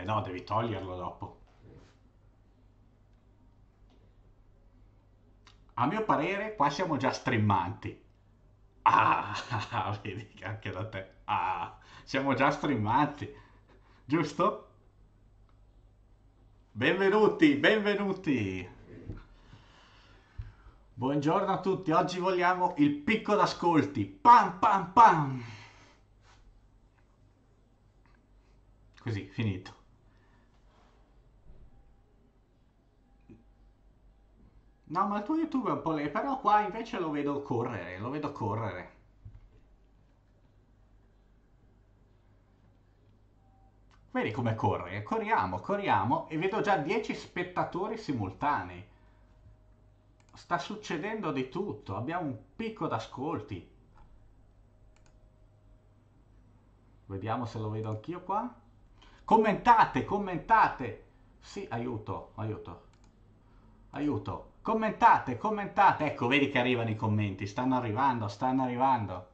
Eh no, devi toglierlo dopo. A mio parere qua siamo già streamanti. Ah, vedi che anche da te. Ah, siamo già streamanti. Giusto? Benvenuti, benvenuti. Buongiorno a tutti, oggi vogliamo il picco d'ascolti. Pam pam pam. Così, finito. No, ma il tuo YouTube è un po' lì, però qua invece lo vedo correre, lo vedo correre. Vedi come corre, corriamo, corriamo e vedo già 10 spettatori simultanei. Sta succedendo di tutto, abbiamo un picco d'ascolti. Vediamo se lo vedo anch'io qua. Commentate, commentate. Sì, aiuto, aiuto. Aiuto. Commentate, commentate. Ecco, vedi che arrivano i commenti. Stanno arrivando, stanno arrivando.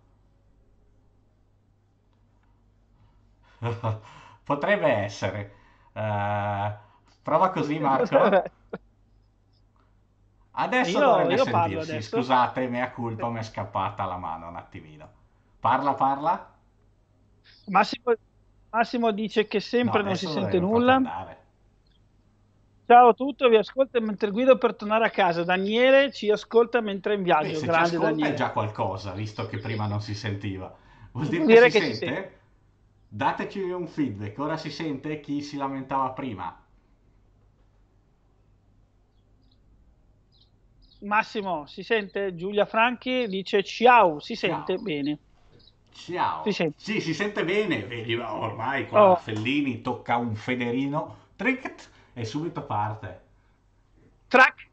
Potrebbe essere. Uh, prova così, Marco. Adesso io, dovrebbe io sentirsi. Adesso. Scusate, mea colpa, mi è scappata la mano un attimino. Parla, parla. Massimo, Massimo dice che sempre no, non si sente nulla. Andare. Ciao a tutti, vi ascolto mentre guido per tornare a casa. Daniele ci ascolta mentre è in viaggio. Beh, se Grande, ci ascolta Daniele. è già qualcosa, visto che prima non si sentiva. Vuol dire, dire che, che, si, sente? Dateci un feedback. Ora si sente chi si lamentava prima. Massimo, si sente? Giulia Franchi dice ciao, si sente ciao. bene. Ciao. Si sente. Sì, si sente bene. Vedi, ormai qua oh. Fellini tocca un Federino. Trinket e subito parte. Track!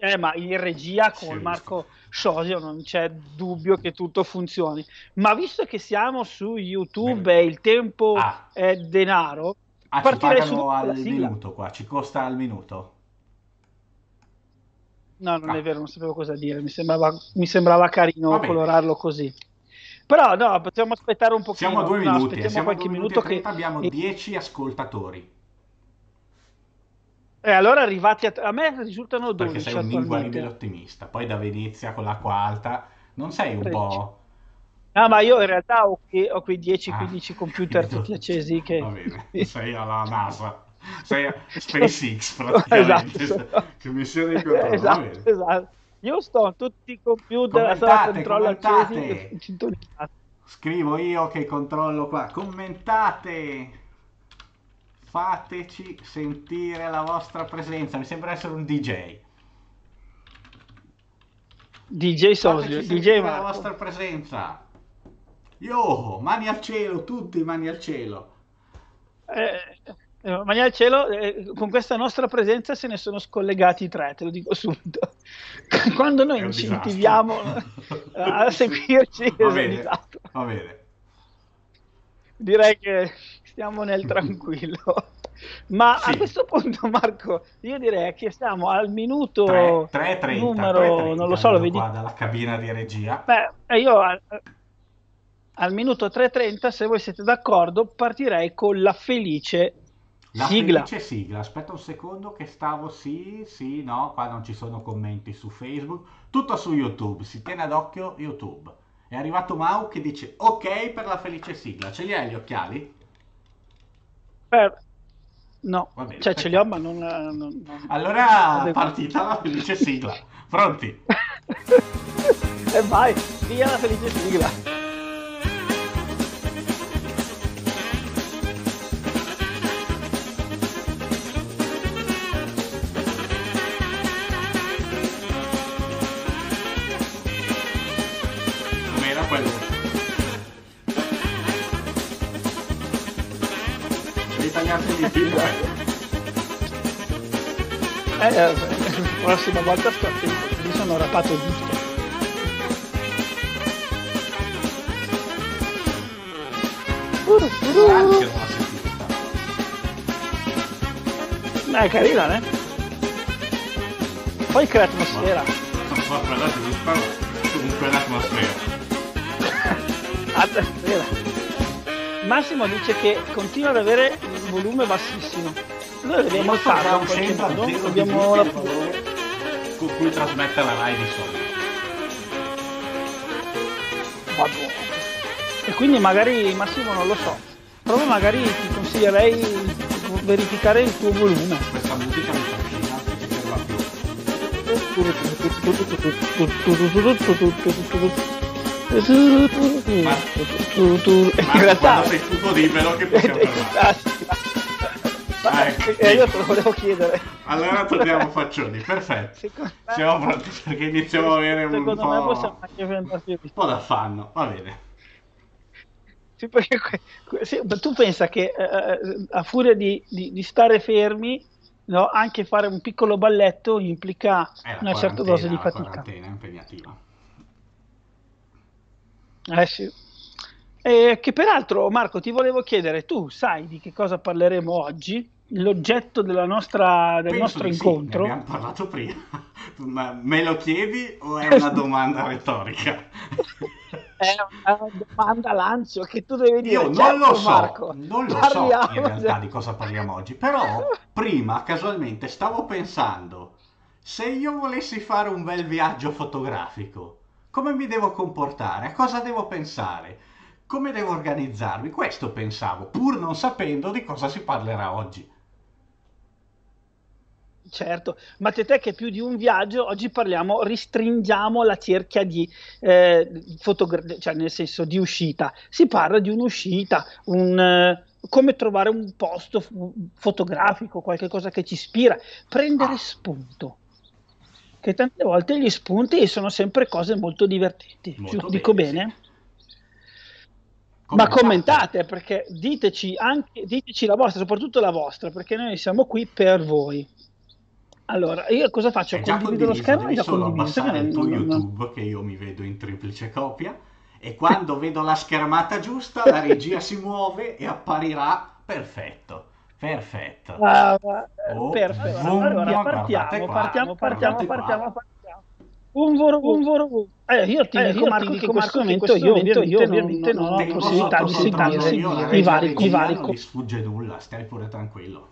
Eh, ma in regia con sì, Marco Sosio non c'è dubbio che tutto funzioni. Ma visto che siamo su YouTube Bene. e il tempo ah. è denaro, ah, partirei subito al minuto qua, ci costa al minuto. No, non ah. è vero, non sapevo cosa dire, mi sembrava, mi sembrava carino colorarlo così. Però no, possiamo aspettare un pochino. Siamo a due minuti, no, eh, aspettiamo qualche minuto che... abbiamo dieci ascoltatori. E eh, allora arrivati a, a me risultano 12 Perché sei un inguaribile ottimista. Poi da Venezia con l'acqua alta non sei un 13. po'... No, ma io in realtà ho, ho quei 10-15 ah, computer tutti accesi che... Va bene, sei alla NASA. Sei a SpaceX esatto. praticamente. esatto. Che missione di controllo. Esatto, esatto. Io sto tutti i computer a controllo accesi. Scrivo io che controllo qua. Commentate! fateci sentire la vostra presenza, mi sembra essere un DJ. DJ Sosio, DJ Marco. la vostra presenza. Yo, mani al cielo, tutti mani al cielo. Eh, eh, mani al cielo, eh, con questa nostra presenza se ne sono scollegati i tre, te lo dico subito. Quando noi incentiviamo eh, a seguirci, va bene, va bene. Direi che stiamo nel tranquillo. Ma sì. a questo punto, Marco, io direi che stiamo al minuto 3, 3, 30, numero, 3, 30, non lo so, lo vedi qua dalla cabina di regia. Beh, io al, al minuto 3.30, se voi siete d'accordo, partirei con la felice la sigla. felice sigla. Aspetta un secondo che stavo sì, sì, no, qua non ci sono commenti su Facebook, tutto su YouTube, si tiene ad occhio YouTube. È arrivato Mau che dice ok per la felice sigla. Ce li hai gli occhiali? Beh, no, bene, cioè ce li ho ma non... Eh, non, non allora non partita la felice sigla, pronti? e vai, via la felice sigla! quello tagliarsi di fila. Eh, la eh, prossima volta sto mi sono rapato tutto. Grazie, eh, ma è carina, eh? Poi che atmosfera. Ma, ma parlate di sparo, comunque l'atmosfera. atmosfera. Massimo dice che continua ad avere volume bassissimo. Noi dobbiamo alzarlo un qualche modo, dobbiamo la... con cui trasmette la Rai di solito. Vabbè. E quindi magari Massimo non lo so, però magari ti consiglierei verificare il tuo volume. Questa musica mi fa ma, in realtà sei tutto libero che possiamo eh, parlare eh, Ah, eh, ecco. E io te lo volevo chiedere. Allora torniamo Faccioni, perfetto. Secondo Siamo pronti perché iniziamo a avere un po'... Secondo me possiamo anche prendersi... Un po' d'affanno, va bene. Sì, perché sì, tu pensa che eh, eh, a furia di, di, di stare fermi, no, anche fare un piccolo balletto implica eh, una certa dose di fatica. È impegnativa. Eh sì. Eh, che peraltro, Marco, ti volevo chiedere, tu sai di che cosa parleremo oggi? l'oggetto della nostra, del Penso nostro incontro. Sì, abbiamo parlato prima, ma me lo chiedi o è una domanda retorica? è una domanda lancio che tu devi dire. Io certo, non lo so, Marco, non lo parliamo. so in realtà di cosa parliamo oggi, però prima casualmente stavo pensando, se io volessi fare un bel viaggio fotografico, come mi devo comportare? A cosa devo pensare? Come devo organizzarmi? Questo pensavo, pur non sapendo di cosa si parlerà oggi. Certo, ma te che più di un viaggio, oggi parliamo, ristringiamo la cerchia di eh, fotografia, cioè nel senso di uscita. Si parla di un'uscita, un, eh, come trovare un posto f- fotografico, qualcosa che ci ispira, prendere ah. spunto. Che tante volte gli spunti sono sempre cose molto divertenti. Molto dico bene? Commentate. Ma commentate perché diteci, anche, diteci la vostra, soprattutto la vostra, perché noi siamo qui per voi. Allora, io cosa faccio? È già condivido lo schermo e già solo abbassare eh, il tuo non... YouTube che io mi vedo in triplice copia e quando vedo la schermata giusta la regia si muove e apparirà perfetto. Perfetto. Uh, oh, perfetto. Allora, partiamo, qua, partiamo, partiamo, partiamo, partiamo, partiamo, Un voro, un oh. voro. Eh, io ti eh, dico, io Marco, ti dico, Marco, in questo momento, io ovviamente non, non, non ho la possibilità di seguire i vari. Non mi sfugge nulla, stai pure tranquillo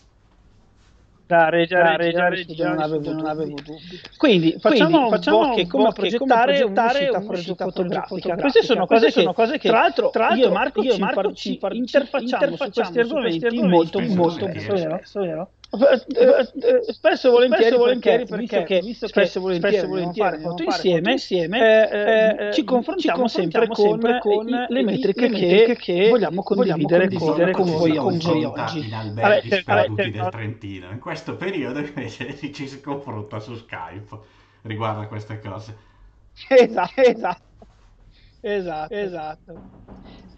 da regia, regia, regia, non avevo, non dubbi. Quindi facciamo, facciamo un come progettare, progettare un'uscita fotografica. Cioè, queste sono cose, che, tra l'altro, tra l'altro Marco, io Marco ci, interfacciamo, interfacciamo su questi argomenti molto, molto, molto, vero spesso volentieri, spesso volentieri perché, perché, visto che spesso volentieri, spesso volentieri fare foto insieme, insieme eh, eh, eh ci, confrontiamo ci confrontiamo sempre con, sempre con le metriche, le metriche che, vogliamo condividere, condividere con, con, voi oggi. oggi. Alberti vabbè, sperduti del Trentino. In questo periodo invece ci si confronta su Skype riguardo a queste cose. Esatto, esatto. Esatto, esatto.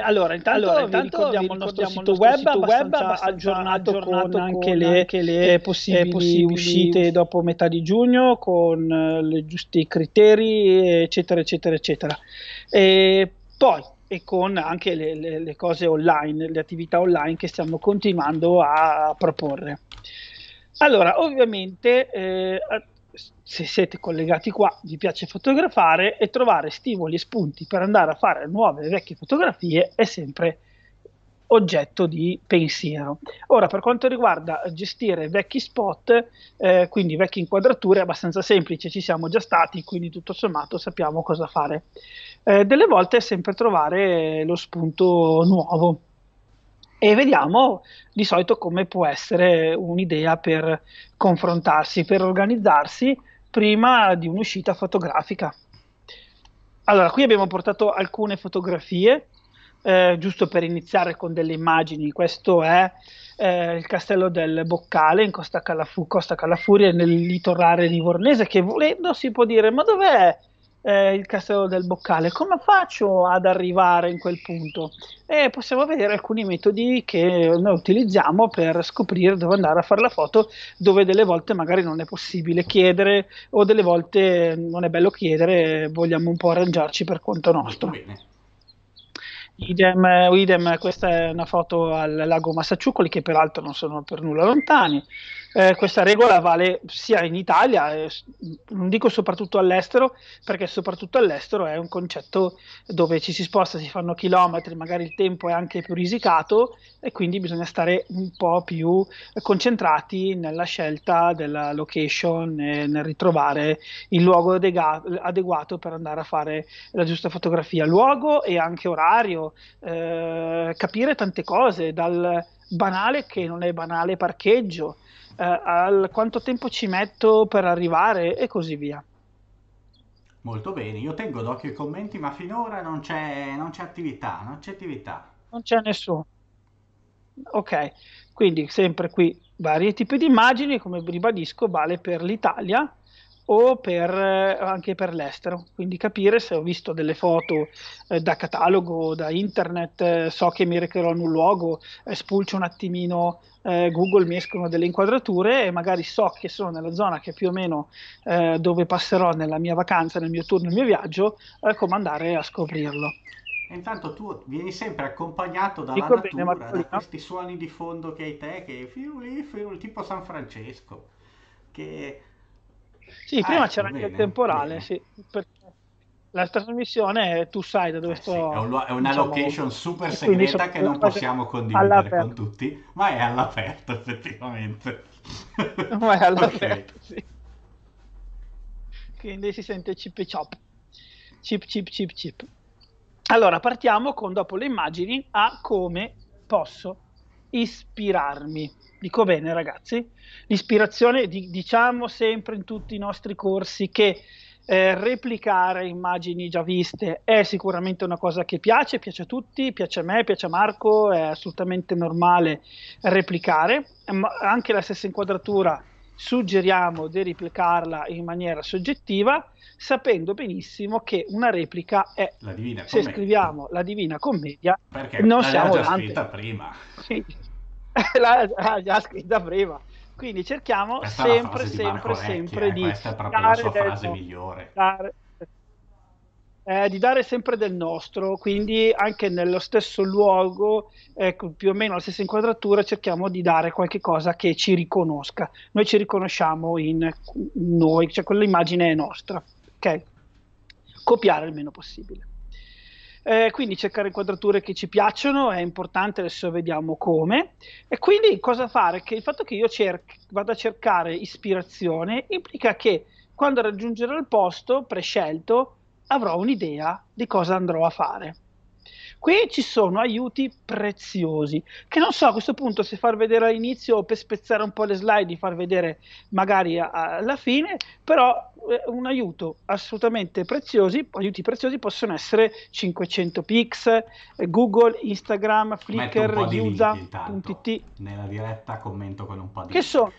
Allora, intanto, allora, intanto ricordiamo, il nostro, ricordiamo sito, nostro web, sito web abbastanza aggiornato, aggiornato con, anche le, anche le eh, possibili, possibili, uscite dopo metà di giugno con eh, i giusti criteri, eccetera, eccetera, eccetera. E poi e con anche le, le, le, cose online, le attività online che stiamo continuando a proporre. Allora, ovviamente eh, se siete collegati qua, vi piace fotografare e trovare stimoli e spunti per andare a fare nuove e vecchie fotografie è sempre oggetto di pensiero. Ora, per quanto riguarda gestire vecchi spot, eh, quindi vecchie inquadrature, è abbastanza semplice, ci siamo già stati, quindi tutto sommato sappiamo cosa fare. Eh, delle volte è sempre trovare lo spunto nuovo e vediamo di solito come può essere un'idea per confrontarsi, per organizzarsi prima di un'uscita fotografica. Allora, qui abbiamo portato alcune fotografie, eh, giusto per iniziare con delle immagini. Questo è eh, il castello del Boccale in Costa, Calafu- Costa Calafuria, nel litorale livornese, che volendo si può dire, ma dov'è eh, il castello del boccale, come faccio ad arrivare in quel punto? E possiamo vedere alcuni metodi che noi utilizziamo per scoprire dove andare a fare la foto, dove delle volte magari non è possibile chiedere o delle volte non è bello chiedere, vogliamo un po' arrangiarci per conto nostro. Idem, eh, idem, questa è una foto al lago Massacciucoli che peraltro non sono per nulla lontani. Eh, questa regola vale sia in Italia, eh, non dico soprattutto all'estero, perché soprattutto all'estero è un concetto dove ci si sposta, si fanno chilometri, magari il tempo è anche più risicato e quindi bisogna stare un po' più concentrati nella scelta della location e nel ritrovare il luogo adega- adeguato per andare a fare la giusta fotografia, luogo e anche orario, eh, capire tante cose dal banale che non è banale parcheggio eh, al quanto tempo ci metto per arrivare e così via. Molto bene, io tengo d'occhio i commenti, ma finora non c'è, non c'è attività, non c'è attività. Non c'è nessuno. Ok, quindi sempre qui vari tipi di immagini, come ribadisco, vale per l'Italia o per, eh, anche per l'estero, quindi capire se ho visto delle foto eh, da catalogo, da internet, eh, so che mi recherò in un luogo, eh, spulcio un attimino eh, Google, mi escono delle inquadrature e magari so che sono nella zona che più o meno eh, dove passerò nella mia vacanza, nel mio turno, nel mio viaggio, come andare a scoprirlo. E intanto tu vieni sempre accompagnato dalla Dico natura, bene, da questi suoni di fondo che hai te, che firuli, firuli, tipo San Francesco, che sì, prima eh, c'era anche il temporale, bene. sì, perché la trasmissione è eh, tu sai da dove sto. Sì, è, un, è, una diciamo, location super segreta che non possiamo condividere con tutti, ma è all'aperto effettivamente. ma è all'aperto, okay. sì. Quindi si sente chip chop. Chip chip chip chip. Allora partiamo con dopo le immagini a come posso ispirarmi. Dico bene ragazzi, l'ispirazione, di, diciamo sempre in tutti i nostri corsi che eh, replicare immagini già viste è sicuramente una cosa che piace, piace a tutti, piace a me, piace a Marco, è assolutamente normale replicare, ma anche la stessa inquadratura suggeriamo di replicarla in maniera soggettiva, sapendo benissimo che una replica è la Divina se scriviamo la Divina Commedia, Perché non siamo già Dante. scritta prima. l'ha già scritta prima. Quindi cerchiamo questa sempre, sempre, sempre di, eh, di dare, dare, eh, di dare sempre del nostro, quindi anche nello stesso luogo, ecco, più o meno la stessa inquadratura, cerchiamo di dare qualche cosa che ci riconosca. Noi ci riconosciamo in noi, cioè quell'immagine è nostra, ok? Copiare il meno possibile. Eh, quindi cercare inquadrature che ci piacciono è importante, adesso vediamo come. E quindi cosa fare? Che il fatto che io cerco, vado a cercare ispirazione implica che quando raggiungerò il posto prescelto avrò un'idea di cosa andrò a fare. Qui ci sono aiuti preziosi, che non so a questo punto se far vedere all'inizio o per spezzare un po' le slide, far vedere magari a, a, alla fine, però eh, un aiuto assolutamente prezioso, aiuti preziosi possono essere 500 pix, eh, Google, Instagram, Flickr, Yusa.it. Nella diretta commento con un po' di... Che sono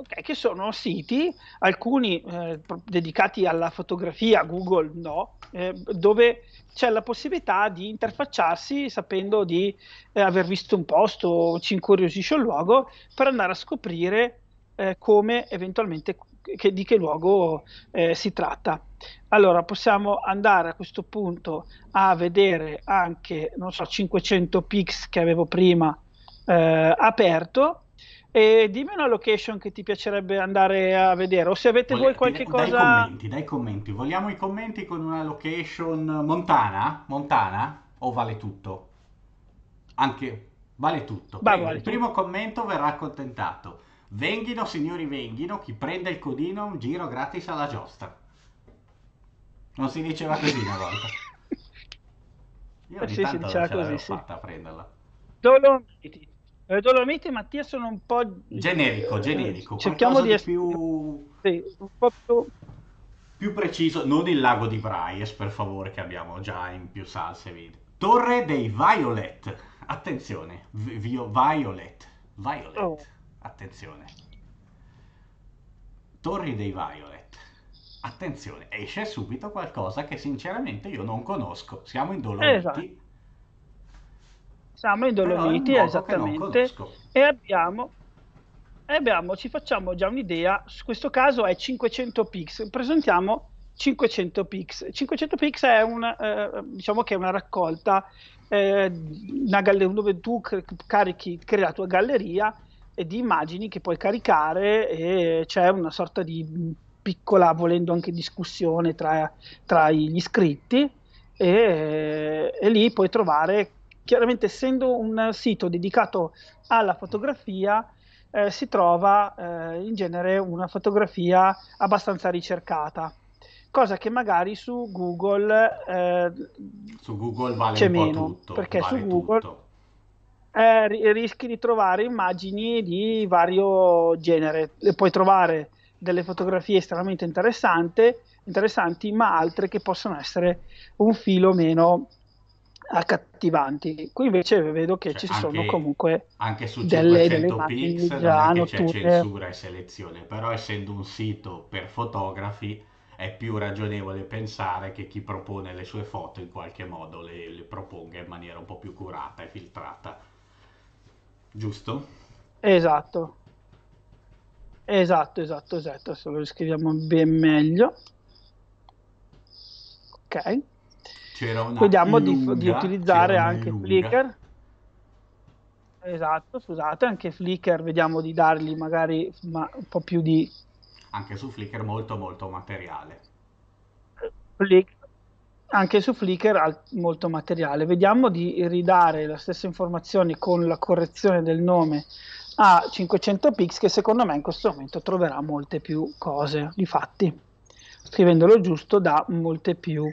Okay, che sono siti, alcuni eh, dedicati alla fotografia, Google no, eh, dove c'è la possibilità di interfacciarsi sapendo di eh, aver visto un posto, o ci incuriosisce un luogo, per andare a scoprire eh, come eventualmente che, di che luogo eh, si tratta. Allora possiamo andare a questo punto a vedere anche, non so, 500 pix che avevo prima eh, aperto e dimmi una location che ti piacerebbe andare a vedere, o se avete Vole- voi qualche dai, cosa. Dai commenti, dai commenti. Vogliamo i commenti con una location eh, montana? Montana? O vale tutto? Anche vale tutto. Bah, vale il tutto. primo commento verrà accontentato. Venghino, signori, venghino. Chi prende il codino un giro gratis alla giostra. Non si diceva così una volta. Io ogni sì, tanto sì, ce l'avevo così, fatta sì. a prenderla. Dolomiti, eh, Dolomiti e Mattia sono un po'... Generico, eh, generico. Cerchiamo di essere più... Sì, più... più... preciso, non il lago di Bryes, per favore, che abbiamo già in più salse video. Torre dei Violet. Attenzione, Vio Violet. Violet. Oh. Attenzione. Torre dei Violet. Attenzione, esce subito qualcosa che sinceramente io non conosco. Siamo in Dolomiti. Esatto siamo in Dolomiti, esattamente, e abbiamo, e abbiamo, ci facciamo già un'idea, su questo caso è 500 pix, presentiamo 500 pix. 500 pix è, un, eh, diciamo è una raccolta eh, una galleria dove tu carichi, crei la tua galleria di immagini che puoi caricare e c'è una sorta di piccola, volendo anche discussione tra, tra gli iscritti e, e lì puoi trovare chiaramente essendo un sito dedicato alla fotografia, eh, si trova eh, in genere una fotografia abbastanza ricercata, cosa che magari su Google, eh, su Google vale c'è meno, tutto, perché vale su Google eh, rischi di trovare immagini di vario genere, e puoi trovare delle fotografie estremamente interessanti, ma altre che possono essere un filo meno accattivanti. Qui invece vedo che cioè, ci anche, sono comunque anche su delle, delle immagini pixel non c'è tutte... censura e selezione, però essendo un sito per fotografi è più ragionevole pensare che chi propone le sue foto in qualche modo le, le proponga in maniera un po' più curata e filtrata. Giusto? Esatto. Esatto, esatto, esatto. Se lo scriviamo ben meglio. Ok. C'era una Vediamo di, di, utilizzare anche Flickr. Esatto, scusate, anche Flickr, vediamo di dargli magari ma, un po' più di... Anche su Flickr molto molto materiale. Flick, anche su Flickr molto materiale. Vediamo di ridare le stesse informazioni con la correzione del nome a 500 pix che secondo me in questo momento troverà molte più cose, di fatti, scrivendolo giusto da molte più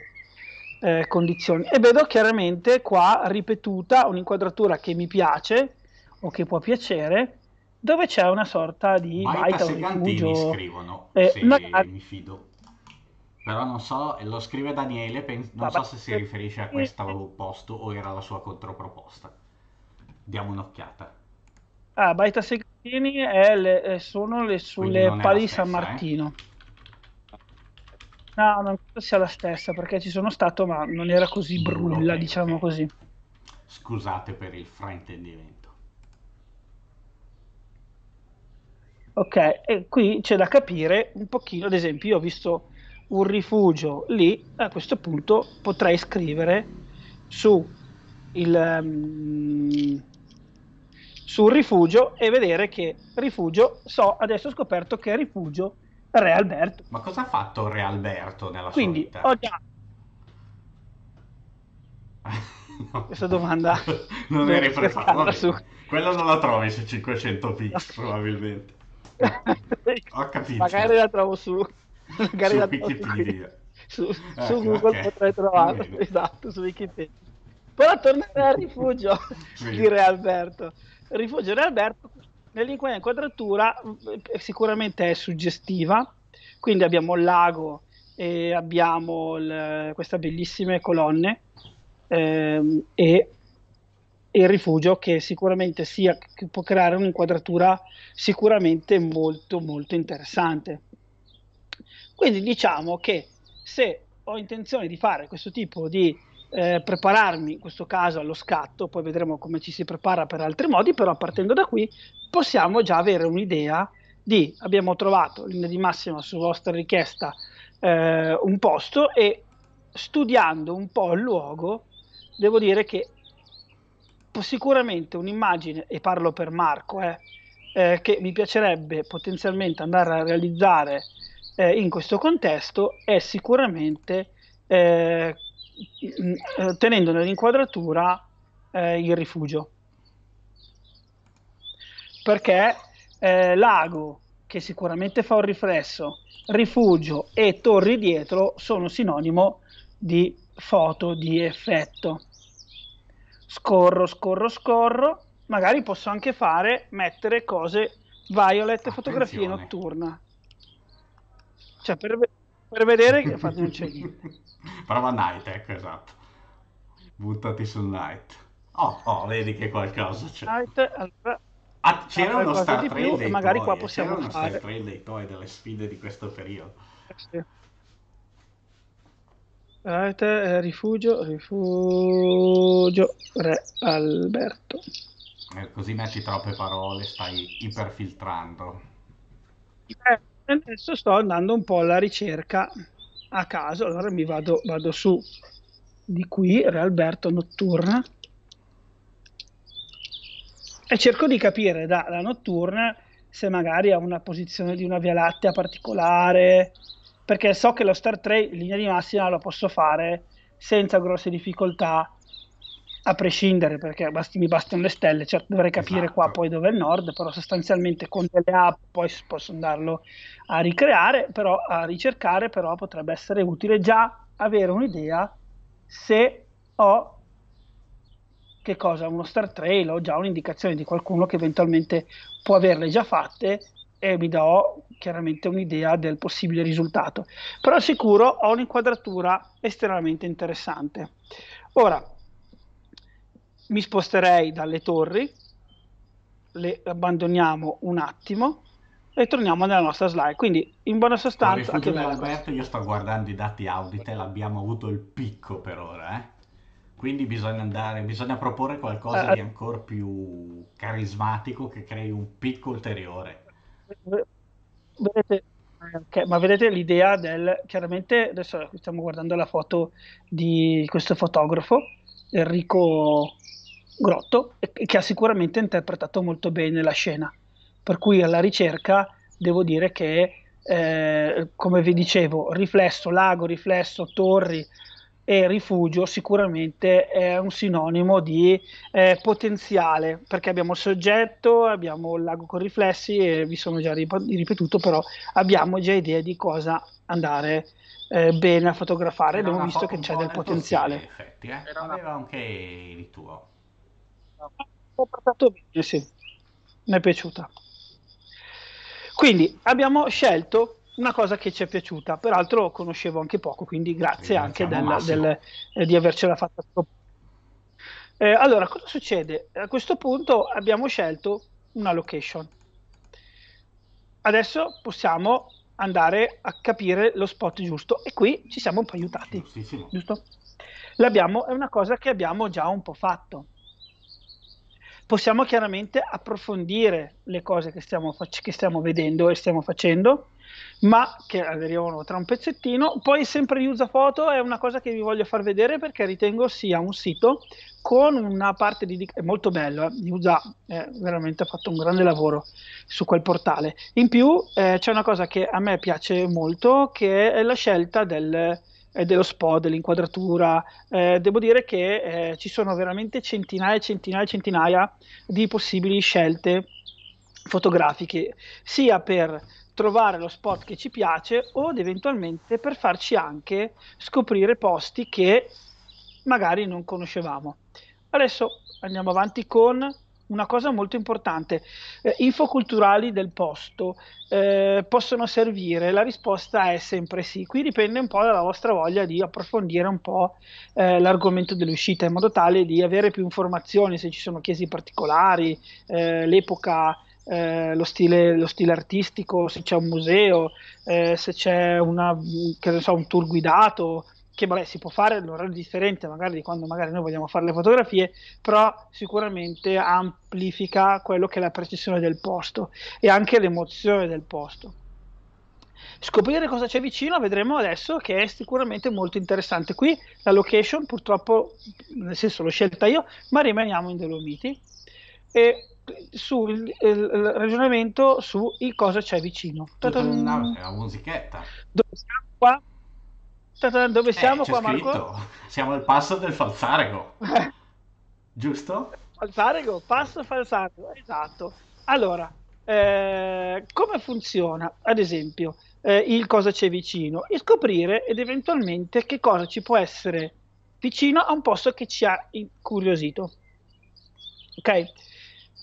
eh, condizioni. E vedo chiaramente qua ripetuta un'inquadratura che mi piace o che può piacere, dove c'è una sorta di baita o rifugio. scrivono, eh, sì, magari... mi fido. Però non so, lo scrive Daniele, non Vabbè. so se si riferisce a questo posto o era la sua controproposta. Diamo un'occhiata. Ah, Baita Segantini le, eh, sono le, sulle pali di San Martino. Eh? No, non credo sia la stessa perché ci sono stato, ma non era così brulla, okay. diciamo così. Scusate per il fraintendimento. Ok, e qui c'è da capire un pochino, ad esempio, io ho visto un rifugio lì, a questo punto potrei scrivere su il, um, ehm, sul rifugio e vedere che rifugio, so, adesso ho scoperto che rifugio Re Alberto. Ma cosa ha fatto Re Alberto nella Quindi, sua vita? Quindi ho già... no. Questa domanda... non eri preparato. Su... Quella non la trovi su 500 p probabilmente. ho capito. Magari la trovo su... Magari su la trovo Wikipedia. Su, su, eh, su Google okay. potrei trovarla, esatto, su Wikipedia. Però tornare al rifugio sì. di Re Alberto. Rifugio Re Alberto nell'inquadratura inquadratura eh, sicuramente è suggestiva, quindi abbiamo il lago e abbiamo queste bellissime colonne ehm, e il rifugio che sicuramente sia, che può creare un'inquadratura sicuramente molto molto interessante. Quindi diciamo che se ho intenzione di fare questo tipo di eh, prepararmi in questo caso allo scatto, poi vedremo come ci si prepara per altri modi, però partendo da qui possiamo già avere un'idea di abbiamo trovato linea di massima su vostra richiesta eh, un posto e studiando un po' il luogo devo dire che sicuramente un'immagine, e parlo per Marco, eh, eh, che mi piacerebbe potenzialmente andare a realizzare eh, in questo contesto è sicuramente eh, Mm, eh, tenendo nell'inquadratura eh, il rifugio. Perché eh, lago, che sicuramente fa un riflesso, rifugio e torri dietro sono sinonimo di foto di effetto. Scorro, scorro, scorro, magari posso anche fare, mettere cose violet, Attenzione. fotografia notturna. Cioè per, vedere per vedere che fa, non c'è niente. Prova Night, ecco, esatto. Buttati sul Night. Oh, oh, vedi che qualcosa c'è. Night, allora, ah, c'era uno Star Trek dei magari toy. qua eh, possiamo c'era uno Star Trek dei toy delle sfide di questo periodo. Eh, sì. Right, eh, rifugio, rifugio, re Alberto. Eh, così metti troppe parole, stai iperfiltrando. Eh adesso sto andando un po' alla ricerca a caso, allora mi vado, vado su di qui, Realberto Notturna, e cerco di capire dalla notturna se magari ha una posizione di una via lattea particolare, perché so che lo Star Trek in linea di massima lo posso fare senza grosse difficoltà a prescindere perché basti, mi bastano le stelle, certo dovrei capire esatto. qua poi dove è il nord, però sostanzialmente con delle app poi posso andarlo a ricreare, però a ricercare, però potrebbe essere utile già avere un'idea se ho che cosa, uno star trail, ho già un'indicazione di qualcuno che eventualmente può averle già fatte e mi do chiaramente un'idea del possibile risultato. Però sicuro ho un'inquadratura estremamente interessante. Ora, mi sposterei dalle torri, le abbandoniamo un attimo e torniamo nella nostra slide. Quindi, in buona sostanza... Con il dell'Alberto io sto guardando i dati Auditel, abbiamo avuto il picco per ora, eh? Quindi bisogna, andare, bisogna proporre qualcosa uh, di eh. ancora più carismatico che crei un picco ulteriore. Vedete, okay, ma vedete l'idea del... Chiaramente adesso stiamo guardando la foto di questo fotografo, Enrico Grotto che ha sicuramente interpretato molto bene la scena. Per cui alla ricerca devo dire che, eh, come vi dicevo, riflesso, lago, riflesso, torri e rifugio sicuramente è un sinonimo di eh, potenziale, perché abbiamo il soggetto, abbiamo il lago con riflessi, e vi sono già rip- ripetuto, però abbiamo già idea di cosa andare eh, bene a fotografare, abbiamo visto che c'è del potenziale. in Effetti, eh? Aveva anche il tuo ho portato bene, sì. Mi è piaciuta. Quindi abbiamo scelto una cosa che ci è piaciuta, peraltro conoscevo anche poco, quindi grazie anche del, del, eh, di avercela fatta. Eh, allora, cosa succede? A questo punto abbiamo scelto una location. Adesso possiamo andare a capire lo spot giusto e qui ci siamo un po' aiutati. Giusto? L'abbiamo, è una cosa che abbiamo già un po' fatto possiamo chiaramente approfondire le cose che stiamo, fac- che stiamo vedendo e stiamo facendo, ma che arrivano tra un pezzettino. Poi sempre Usa Foto è una cosa che vi voglio far vedere perché ritengo sia un sito con una parte di... è molto bello, eh? Usa eh, veramente ha fatto un grande lavoro su quel portale. In più eh, c'è una cosa che a me piace molto che è la scelta del eh, dello spot, dell'inquadratura. Eh, devo dire che eh, ci sono veramente centinaia e centinaia e centinaia di possibili scelte fotografiche, sia per trovare lo spot che ci piace o eventualmente per farci anche scoprire posti che magari non conoscevamo. Adesso andiamo avanti con una cosa molto importante. Eh, infoculturali del posto eh, possono servire? La risposta è sempre sì. Qui dipende un po' dalla vostra voglia di approfondire un po' eh, l'argomento dell'uscita, in modo tale di avere più informazioni se ci sono chiesi particolari, eh, l'epoca. Eh, lo, stile, lo, stile, artistico, se c'è un museo, eh, se c'è una, so, un tour guidato, che vabbè, si può fare all'orario differente magari di quando magari noi vogliamo fare le fotografie, però sicuramente amplifica quello che è la precisione del posto e anche l'emozione del posto. Scoprire cosa c'è vicino vedremo adesso che è sicuramente molto interessante. Qui la location purtroppo, nel senso l'ho scelta io, ma rimaniamo in Dolomiti e sul ragionamento su il cosa c'è vicino. Tutta una, una musichetta. Dove siamo qua? Dove eh, siamo eh, qua, scritto. Marco? Siamo al passo del falzarego. Giusto? Falzarego, passo falzarego, esatto. Allora, eh, come funziona, ad esempio, eh, il cosa c'è vicino e scoprire ed eventualmente che cosa ci può essere vicino a un posto che ci ha incuriosito. Ok?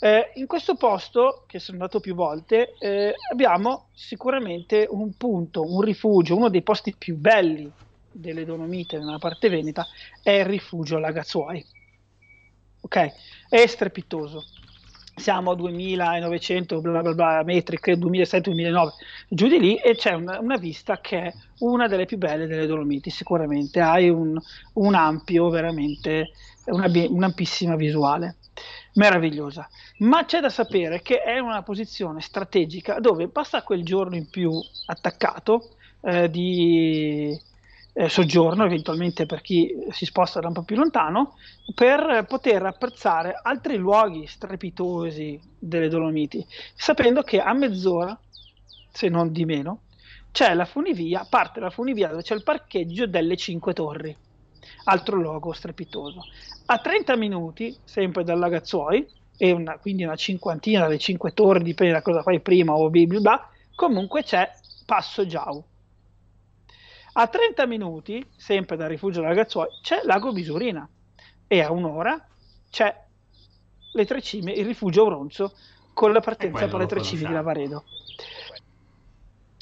Eh, in questo posto, che sono andato più volte, eh, abbiamo sicuramente un punto, un rifugio, uno dei posti più belli delle Dolomite nella parte veneta, è il rifugio Lagazzuoi. Ok? È strepitoso. Siamo a 2900 bla bla bla, metri, 2007-2009, giù di lì, e c'è una, una, vista che è una delle più belle delle Dolomiti, sicuramente. Hai un, un ampio, veramente, una, un'ampissima visuale meravigliosa. Ma c'è da sapere che è una posizione strategica dove passa quel giorno in più attaccato eh, di eh, soggiorno, eventualmente per chi si sposta da un po' più lontano, per poter apprezzare altri luoghi strepitosi delle Dolomiti, sapendo che a mezz'ora, se non di meno, c'è la funivia, parte la funivia dove c'è il parcheggio delle Cinque Torri altro logo strepitoso. A 30 minuti, sempre dal Lagazzoi, e una, quindi una cinquantina, le cinque torri, dipende da cosa fai prima o bla comunque c'è Passo Giau. A 30 minuti, sempre dal rifugio della Gazzuoi, c'è Lago Bisurina e a un'ora c'è le tre cime, il rifugio Bronzo con la partenza eh, per le tre cime di Lavaredo.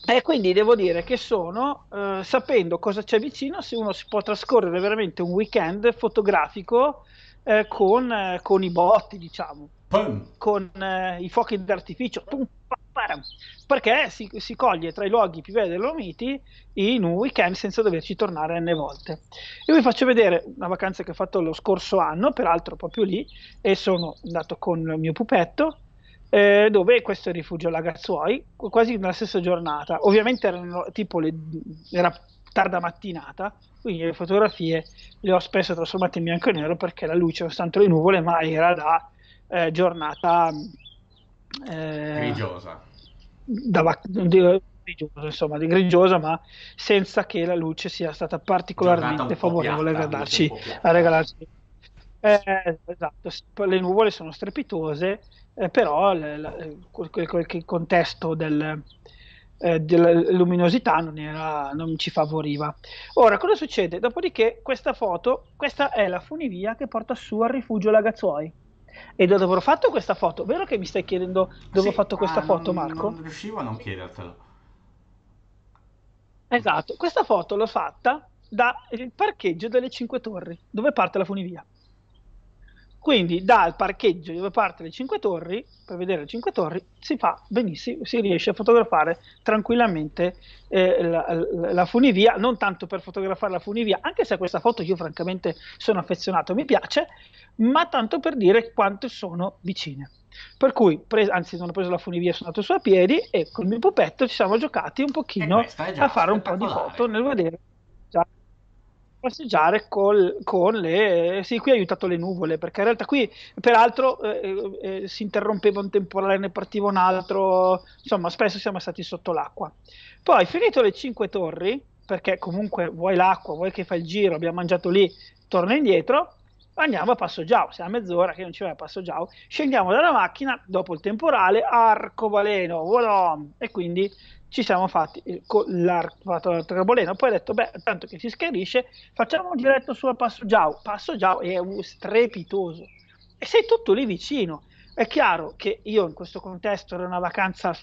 E quindi devo dire che sono, eh, sapendo cosa c'è vicino, se uno si può trascorrere veramente un weekend fotografico eh, con, eh, con, i botti, diciamo, Pum. con eh, i fuochi d'artificio, Pum, pam, perché si, si, coglie tra i luoghi più belli delle Dolomiti in un weekend senza doverci tornare n volte. Io vi faccio vedere una vacanza che ho fatto lo scorso anno, peraltro proprio lì, e sono andato con il mio pupetto eh, dove questo rifugio Lagazzuoi, quasi nella stessa giornata. Ovviamente erano tipo le, era tarda mattinata, quindi le fotografie le ho spesso trasformate in bianco e nero perché la luce, nonostante le nuvole, ma era da eh, giornata grigiosa. Eh, da, grigiosa, insomma, di grigiosa, ma senza che la luce sia stata particolarmente favorevole piatta, a darci, a regalarci. Eh, esatto, le nuvole sono strepitose eh, però l- quel, quel contesto del, eh, della luminosità non, era, non, ci favoriva. Ora, cosa succede? Dopodiché questa foto, questa è la funivia che porta su al rifugio Lagazzuoi. E dove avrò fatto questa foto? Vero che mi stai chiedendo dove sì, ho fatto questa ah, foto, non, Marco? Non riuscivo a non chiedertelo. Esatto, questa foto l'ho fatta dal parcheggio delle Cinque Torri, dove parte la funivia. Quindi dal parcheggio dove parte le cinque torri, per vedere le cinque torri, si fa benissimo, si riesce a fotografare tranquillamente eh, la, la, la, funivia, non tanto per fotografare la funivia, anche se a questa foto io francamente sono affezionato, mi piace, ma tanto per dire quanto sono vicine. Per cui, pres- anzi, non ho preso la funivia, sono andato su a piedi e col mio pupetto ci siamo giocati un pochino eh, a fare un po' di foto nel vedere passeggiare col, con le... Sì, qui ha aiutato le nuvole, perché in realtà qui, peraltro, eh, eh, si interrompeva un temporale, ne partiva un altro, insomma, spesso siamo stati sotto l'acqua. Poi, finito le cinque torri, perché comunque vuoi l'acqua, vuoi che fai il giro, abbiamo mangiato lì, torna indietro, andiamo a Passo Giao, siamo a mezz'ora che non ci vai a Passo Giao, scendiamo dalla macchina dopo il temporale, Arcobaleno, Volom, e quindi ci siamo fatti l'arco traboleno, poi ho detto, beh, tanto che si schiarisce, facciamo un diretto sul Passo Giao, Passo Giao è strepitoso, e sei tutto lì vicino, è chiaro che io in questo contesto era una vacanza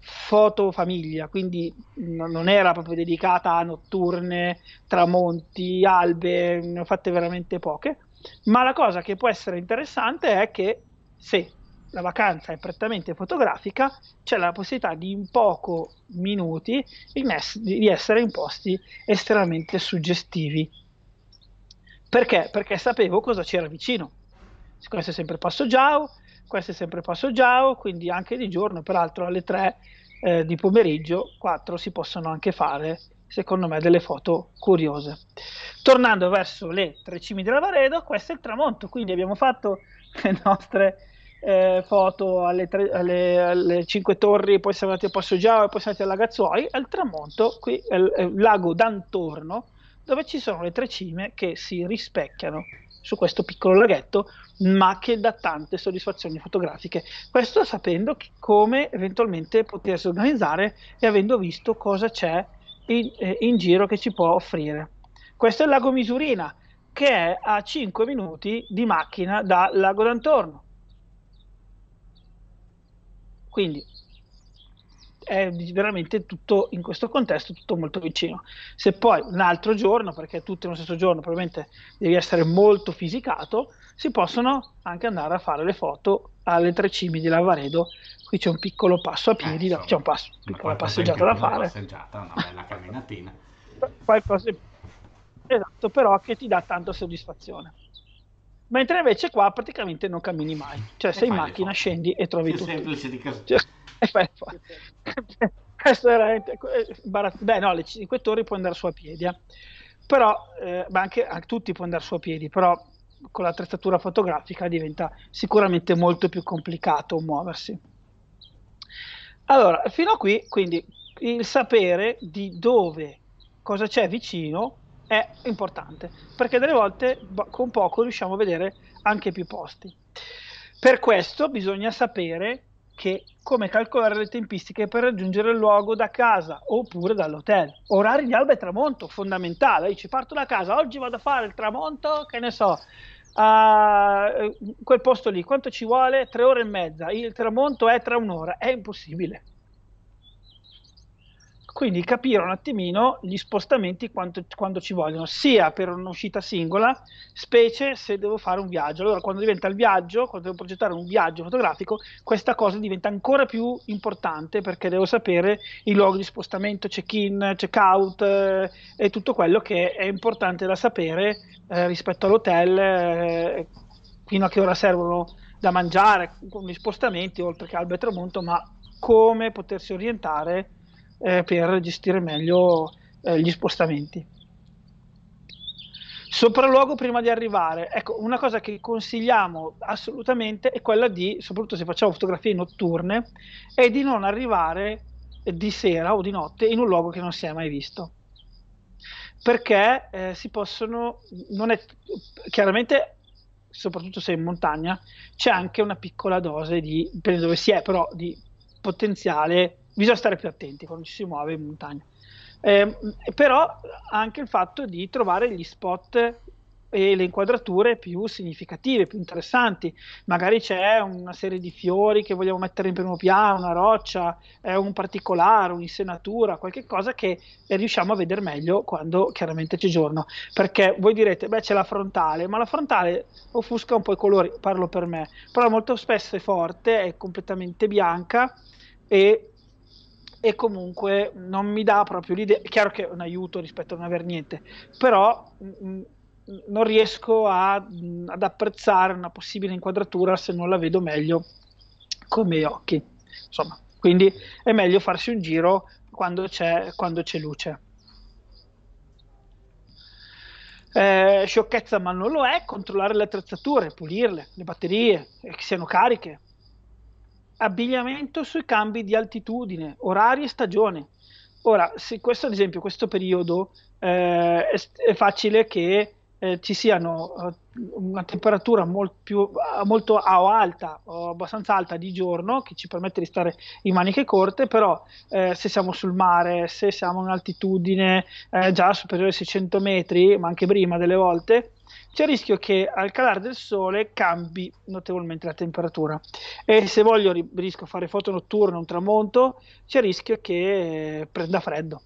foto famiglia, quindi non era proprio dedicata a notturne, tramonti, albe, ne ho fatte veramente poche, ma la cosa che può essere interessante è che se la vacanza è prettamente fotografica, c'è la possibilità di in poco minuti di essere in posti estremamente suggestivi. Perché? Perché sapevo cosa c'era vicino. Questo è sempre Passo Giao, questo è sempre Passo Giao, quindi anche di giorno, peraltro alle 3 eh, di pomeriggio, 4 si possono anche fare, secondo me, delle foto curiose. Tornando verso le tre Cimi della Varedo, questo è il tramonto, quindi abbiamo fatto le nostre eh, foto alle, tre, alle, alle, Cinque Torri, poi siamo andati a Passo Giao, poi siamo andati a Lagazzuoi, al tramonto, qui il, il lago d'Antorno, dove ci sono le tre cime che si rispecchiano su questo piccolo laghetto, ma che dà tante soddisfazioni fotografiche. Questo sapendo che, come eventualmente potersi organizzare e avendo visto cosa c'è in, eh, in giro che ci può offrire. Questo è il lago Misurina, che è a 5 minuti di macchina dal lago d'Antorno quindi è veramente tutto in questo contesto tutto molto vicino. Se poi un altro giorno, perché tutti nello stesso giorno probabilmente devi essere molto fisicato, si possono anche andare a fare le foto alle tre cime di Lavaredo. Qui c'è un piccolo passo a eh, piedi, eh, insomma, c'è un passo, piccola passeggiata da fare. Una passeggiata, una bella camminatina. Qualcosa, esatto, però che ti dà tanta soddisfazione. Mentre invece qua praticamente non cammini mai, cioè sei in macchina, scendi e trovi tutto. È semplice di casa. Cioè, questo era eh, imbarazzante. Beh, no, le 5 torri puoi andare su a piedi, eh. però, eh, ma anche a tutti puoi andare su a piedi, però con l'attrezzatura fotografica diventa sicuramente molto più complicato muoversi. Allora, fino a qui, quindi il sapere di dove, cosa c'è vicino, è importante, perché delle volte con poco riusciamo a vedere anche più posti. Per questo bisogna sapere che, come calcolare le tempistiche per raggiungere il luogo da casa oppure dall'hotel. Orari di alba e tramonto, fondamentale. Ci parto da casa, oggi vado a fare il tramonto, che ne so, a eh, quel posto lì, quanto ci vuole? Tre ore e mezza. Il tramonto è tra un'ora, è impossibile. Quindi capire un attimino gli spostamenti quanto, quando ci vogliono, sia per un'uscita singola, specie se devo fare un viaggio. Allora, quando diventa il viaggio, quando devo progettare un viaggio fotografico, questa cosa diventa ancora più importante perché devo sapere i luoghi di spostamento, check-in, check-out eh, e tutto quello che è importante da sapere eh, rispetto all'hotel, eh, fino a che ora servono da mangiare con gli spostamenti, oltre che al betramonto, ma come potersi orientare eh, per gestire meglio eh, gli spostamenti. Sopralluogo prima di arrivare. Ecco, una cosa che consigliamo assolutamente è quella di, soprattutto se facciamo fotografie notturne, è di non arrivare di sera o di notte in un luogo che non si è mai visto perché eh, si possono non è chiaramente soprattutto se in montagna c'è anche una piccola dose di dove si è però di potenziale bisogna stare più attenti quando ci si muove in montagna. Eh, però anche il fatto di trovare gli spot e le inquadrature più significative, più interessanti. Magari c'è una serie di fiori che vogliamo mettere in primo piano, una roccia, eh, un particolare, un'insenatura, qualche cosa che riusciamo a vedere meglio quando chiaramente c'è giorno. Perché voi direte, beh c'è la frontale, ma la frontale offusca un po' i colori, parlo per me, però molto spesso è forte, è completamente bianca e e comunque non mi dà proprio l'idea, è chiaro che è un aiuto rispetto a non aver niente, però mm, mm, non riesco a, mm, ad apprezzare una possibile inquadratura se non la vedo meglio con i miei occhi. Insomma, quindi è meglio farsi un giro quando c'è, quando c'è luce. Eh, sciocchezza, ma non lo è, controllare le attrezzature, pulirle, le batterie, che siano cariche, abbigliamento sui cambi di altitudine, orari e stagione. Ora, se questo ad esempio, questo periodo eh, è, è, facile che eh, ci siano eh, una temperatura molt più, molto alta o abbastanza alta di giorno che ci permette di stare in maniche corte, però eh, se siamo sul mare, se siamo in altitudine eh, già superiore ai 600 metri, ma anche prima delle volte, c'è il rischio che al calare del sole cambi notevolmente la temperatura e se voglio riesco a fare foto notturna, un tramonto, c'è il rischio che eh, prenda freddo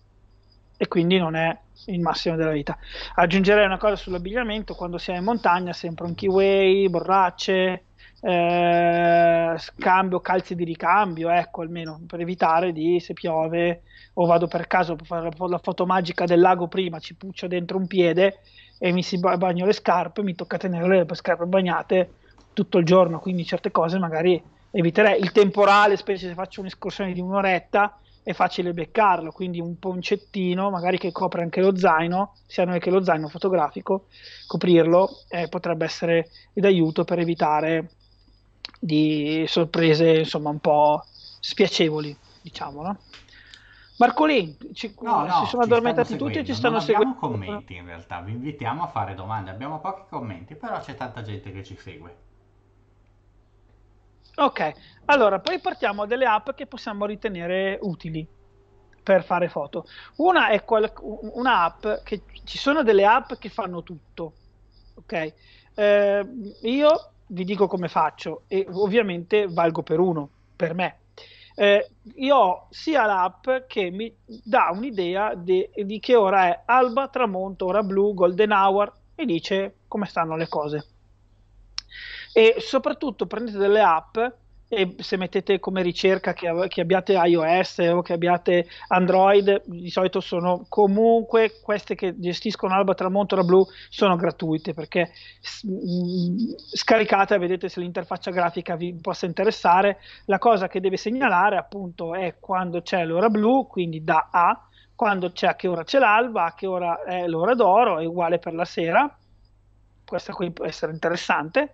e quindi non è il massimo della vita. Aggiungerei una cosa sull'abbigliamento, quando si è in montagna sempre un kiwi, borracce, eh, scambio, calze di ricambio, ecco almeno per evitare di se piove o vado per caso a fare la foto magica del lago prima, ci puccio dentro un piede e mi si bagno le scarpe, mi tocca tenere le scarpe bagnate tutto il giorno, quindi certe cose magari eviterei. Il temporale, specie se faccio un'escursione di un'oretta, è facile beccarlo, quindi un poncettino magari che copre anche lo zaino, sia noi che lo zaino fotografico, coprirlo eh, potrebbe essere d'aiuto per evitare di sorprese insomma un po' spiacevoli, diciamo, no? Marcolin, ci, no, no, si sono addormentati tutti e ci stanno seguendo. Non abbiamo commenti in realtà, vi invitiamo a fare domande, abbiamo pochi commenti, però c'è tanta gente che ci segue. Ok, allora poi partiamo dalle app che possiamo ritenere utili per fare foto. Una è qual- una che ci sono delle app che fanno tutto. Ok, eh, io vi dico come faccio e ovviamente valgo per uno, per me eh, io ho sia l'app che mi dà un'idea di, di che ora è alba, tramonto, ora blu, golden hour e dice come stanno le cose. E soprattutto prendete delle app e se mettete come ricerca che, che, abbiate iOS o che abbiate Android, di solito sono comunque queste che gestiscono Alba Tramonto la Blu sono gratuite perché mm, scaricate e vedete se l'interfaccia grafica vi possa interessare. La cosa che deve segnalare appunto è quando c'è l'ora blu, quindi da A, quando c'è a che ora c'è l'alba, a che ora è l'ora d'oro, è uguale per la sera. Questa qui può essere interessante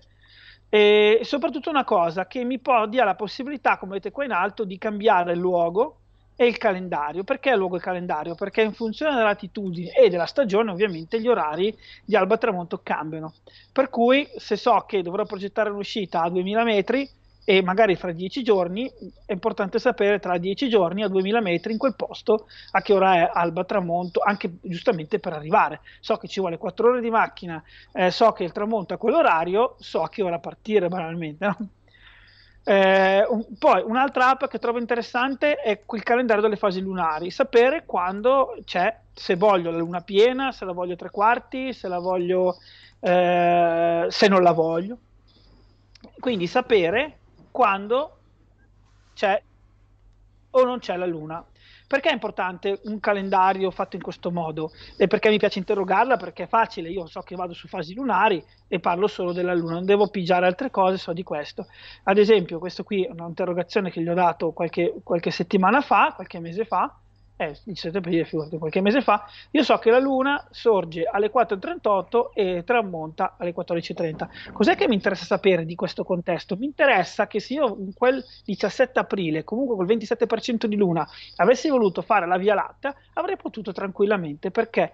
e soprattutto una cosa che mi dia la possibilità, come vedete qua in alto, di cambiare il luogo e il calendario. Perché il luogo e il calendario? Perché in funzione della latitudine e della stagione, ovviamente, gli orari di alba e tramonto cambiano. Per cui, se so che dovrò progettare un'uscita a 2000 metri, e magari fra dieci giorni è importante sapere tra dieci giorni a 2000 metri in quel posto a che ora è alba tramonto, anche giustamente per arrivare. So che ci vuole quattro ore di macchina, eh, so che il tramonto a quell'orario, so a che ora partire banalmente. No? Eh, un, poi un'altra app che trovo interessante è il calendario delle fasi lunari, sapere quando c'è, se voglio la luna piena, se la voglio tre quarti, se la voglio, eh, se non la voglio. Quindi sapere quando c'è o non c'è la luna. Perché è importante un calendario fatto in questo modo? E perché mi piace interrogarla? Perché è facile, io so che vado su fasi lunari e parlo solo della luna, non devo pigiare altre cose, so di questo. Ad esempio, questo qui è un'interrogazione che gli ho dato qualche, qualche settimana fa, qualche mese fa, eh, il 7 aprile, figurati qualche mese fa, io so che la luna sorge alle 4.38 e tramonta alle 14.30. Cos'è che mi interessa sapere di questo contesto? Mi interessa che se io in quel 17 aprile, comunque col 27% di luna, avessi voluto fare la Via Latta, avrei potuto tranquillamente perché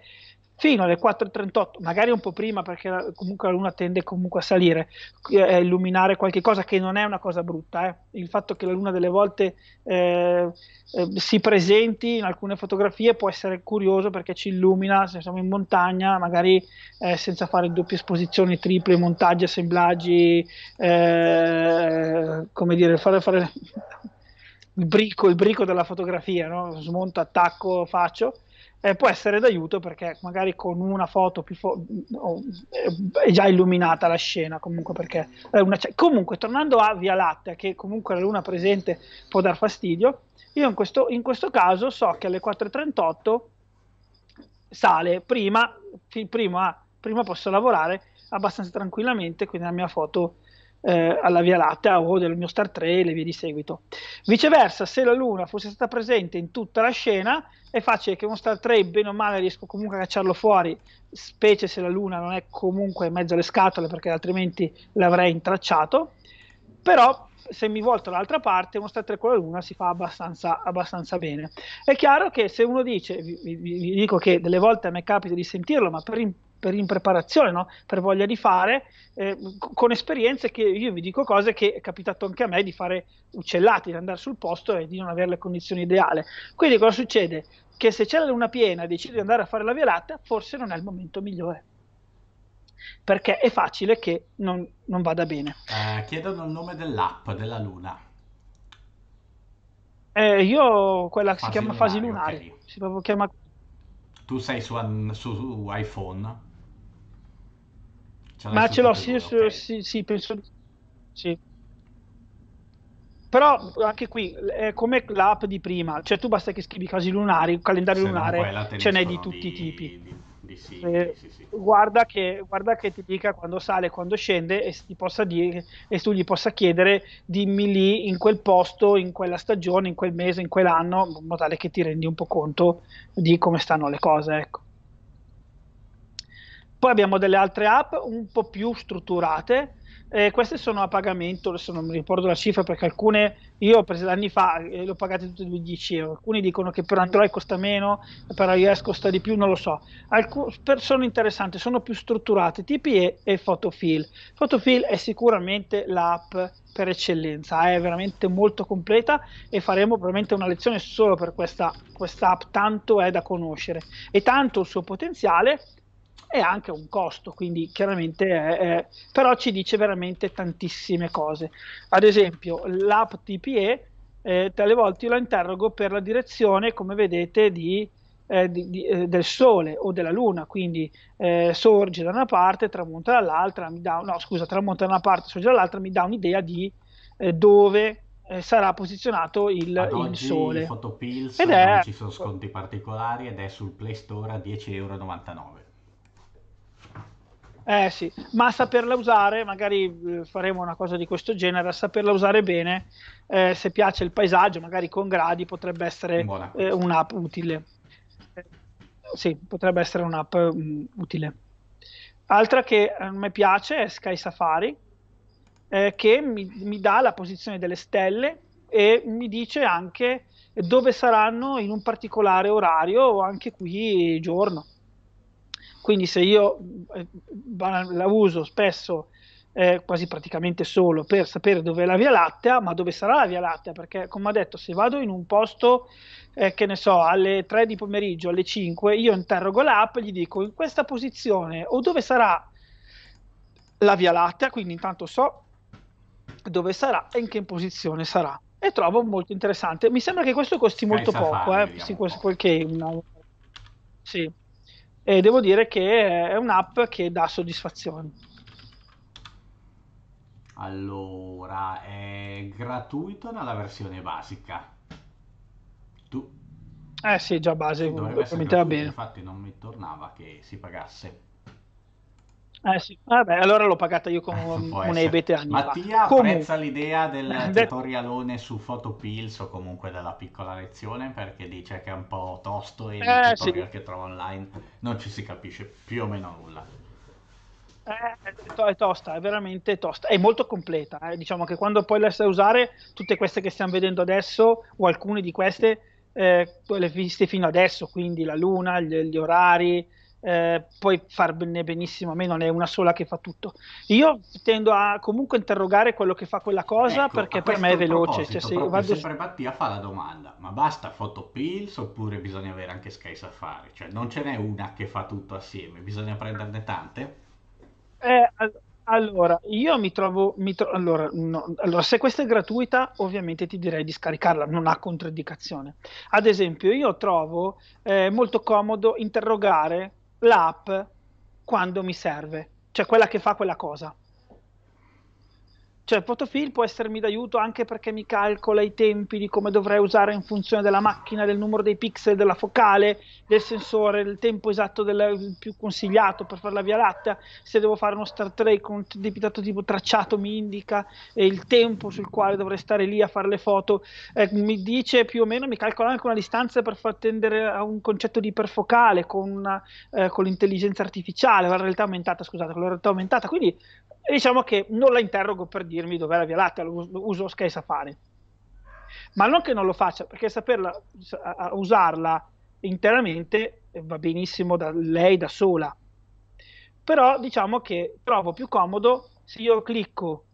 fino alle 4.38, magari un po' prima perché comunque la luna tende comunque a salire eh, a illuminare qualche cosa che non è una cosa brutta, eh. il fatto che la luna delle volte eh, eh, si presenti in alcune fotografie può essere curioso perché ci illumina se siamo in montagna, magari eh, senza fare doppie esposizioni, triple, montaggi, assemblaggi, eh, come dire, fare, fare il, brico, il brico della fotografia, no? smonto, attacco, faccio eh, può essere d'aiuto perché magari con una foto più fo- oh, è già illuminata la scena comunque perché è una c- comunque tornando a Via Lattea che comunque la luna presente può dar fastidio io in questo, in questo caso so che alle 4.38 sale prima, prima, prima posso lavorare abbastanza tranquillamente quindi la mia foto eh, alla Via Lattea o del mio Star 3 e via di seguito. Viceversa, se la Luna fosse stata presente in tutta la scena, è facile che uno Star 3, bene o male, riesco comunque a cacciarlo fuori, specie se la Luna non è comunque in mezzo alle scatole, perché altrimenti l'avrei intracciato. Però se mi volto dall'altra parte, uno Star 3 con la Luna si fa abbastanza, abbastanza bene. È chiaro che se uno dice, vi, vi, vi, dico che delle volte a me capita di sentirlo, ma per, per impreparazione, no? per voglia di fare, eh, con esperienze che io vi dico cose che è capitato anche a me di fare uccellati, di andare sul posto e di non avere le condizioni ideali. Quindi cosa succede? Che se c'è la luna piena e decidi di andare a fare la velata, forse non è il momento migliore perché è facile che non, non vada bene. Eh, chiedono il nome dell'app della Luna. Eh, io quella che si chiama lunari, Fasi Lunare. Okay. Si chiama... Tu sei su, su, su iPhone? Cioè, Ma ce l'ho, sì, okay. sì, sì, penso sì. Però anche qui è come l'app di prima, cioè tu basta che scrivi casi lunari, un calendario Se lunare, ce n'è di tutti i tipi. Di, di sì, eh, sì, guarda, che, guarda, che, ti dica quando sale, quando scende e, dire, e, tu gli possa chiedere dimmi lì in quel posto, in quella stagione, in quel mese, in quell'anno, in modo tale che ti rendi un po' conto di come stanno le cose. Ecco. Poi abbiamo delle altre app un po' più strutturate, eh, queste sono a pagamento, adesso non mi ricordo la cifra perché alcune, io per esempio anni fa e eh, le ho pagate tutte e 10 euro, alcuni dicono che per Android costa meno, per iOS costa di più, non lo so. Alcune sono interessanti, sono più strutturate, TPE e Photofill. Photofill è sicuramente l'app per eccellenza, è veramente molto completa e faremo probabilmente una lezione solo per questa app, tanto è da conoscere e tanto il suo potenziale e anche un costo, quindi chiaramente è, è, però ci dice veramente tantissime cose. Ad esempio, l'app TPE, eh, tale volte io la interrogo per la direzione, come vedete, di, eh, di, di, eh, del Sole o della Luna, quindi eh, sorge da una parte, tramonta dall'altra, mi dà, no scusa, tramonta da una parte, sorge dall'altra, mi dà un'idea di eh, dove eh, sarà posizionato il, Ad il Sole. Fotopills, ed è... non ci sono sconti particolari ed è sul Play Store a 10,99 euro. Eh sì, ma saperla usare, magari eh, faremo una cosa di questo genere, saperla usare bene, eh, se piace il paesaggio, magari con gradi, potrebbe essere eh, un'app utile. Eh, sì, potrebbe essere un'app um, utile. Altra che a me piace è Sky Safari, eh, che mi, mi, dà la posizione delle stelle e mi dice anche dove saranno in un particolare orario o anche qui giorno quindi se io eh, la uso spesso, eh, quasi praticamente solo, per sapere dove è la Via Lattea, ma dove sarà la Via Lattea, perché come ha detto, se vado in un posto, eh, che ne so, alle 3 di pomeriggio, alle 5, io interrogo l'app e gli dico in questa posizione o dove sarà la Via Lattea, quindi intanto so dove sarà e in che posizione sarà. E trovo molto interessante. Mi sembra che questo costi molto Pensa poco, farlo, eh, sì, questo, quel che... Una... Sì e devo dire che è un'app che dà soddisfazione. Allora, è gratuito nella versione basica. Tu? Eh sì, già base, mi gratuito, bene. Infatti non mi tornava che si pagasse. Eh sì, vabbè, allora l'ho pagata io con eh, un, un ebete anni Mattia fa. apprezza Comunque. l'idea del eh, tutorialone su Photopills o comunque della piccola lezione perché dice che è un po' tosto e eh, il tutorial sì. che trova online non ci si capisce più o meno nulla. Eh, è tosta, è veramente tosta, è molto completa. Eh. Diciamo che quando poi la sai usare, tutte queste che stiamo vedendo adesso, o alcune di queste, eh, le viste fino adesso, quindi la luna, gli, gli orari, eh, puoi farne benissimo a me non è una sola che fa tutto. Io tendo a comunque interrogare quello che fa quella cosa ecco, perché per me è veloce. Cioè, se vado... sempre Mattia fa la domanda, ma basta foto pills oppure bisogna avere anche Sky Safari? Cioè non ce n'è una che fa tutto assieme, bisogna prenderne tante? Eh, all- allora, io mi trovo. Mi tro- allora, no, allora, se questa è gratuita, ovviamente ti direi di scaricarla, non ha controindicazione. Ad esempio, io trovo eh, molto comodo interrogare l'app quando mi serve, cioè quella che fa quella cosa. Cioè, Photofill può essermi d'aiuto anche perché mi calcola i tempi di come dovrei usare in funzione della macchina, del numero dei pixel, della focale, del sensore, il tempo esatto del più consigliato per fare la via latta. Se devo fare uno Star Trek con un debitato tipo tracciato, mi indica eh, il tempo sul quale dovrei stare lì a fare le foto. Eh, mi dice più o meno, mi calcola anche una distanza per far tendere a un concetto di iperfocale con, una, eh, con l'intelligenza artificiale, la realtà aumentata, scusate, con la realtà aumentata. Quindi diciamo che non la interrogo per dire dirmi dov'è la Via Lattea, lo uso Sky Safari. Ma non che non lo faccia, perché saperla usarla interamente va benissimo da lei da sola. Però diciamo che trovo più comodo se io clicco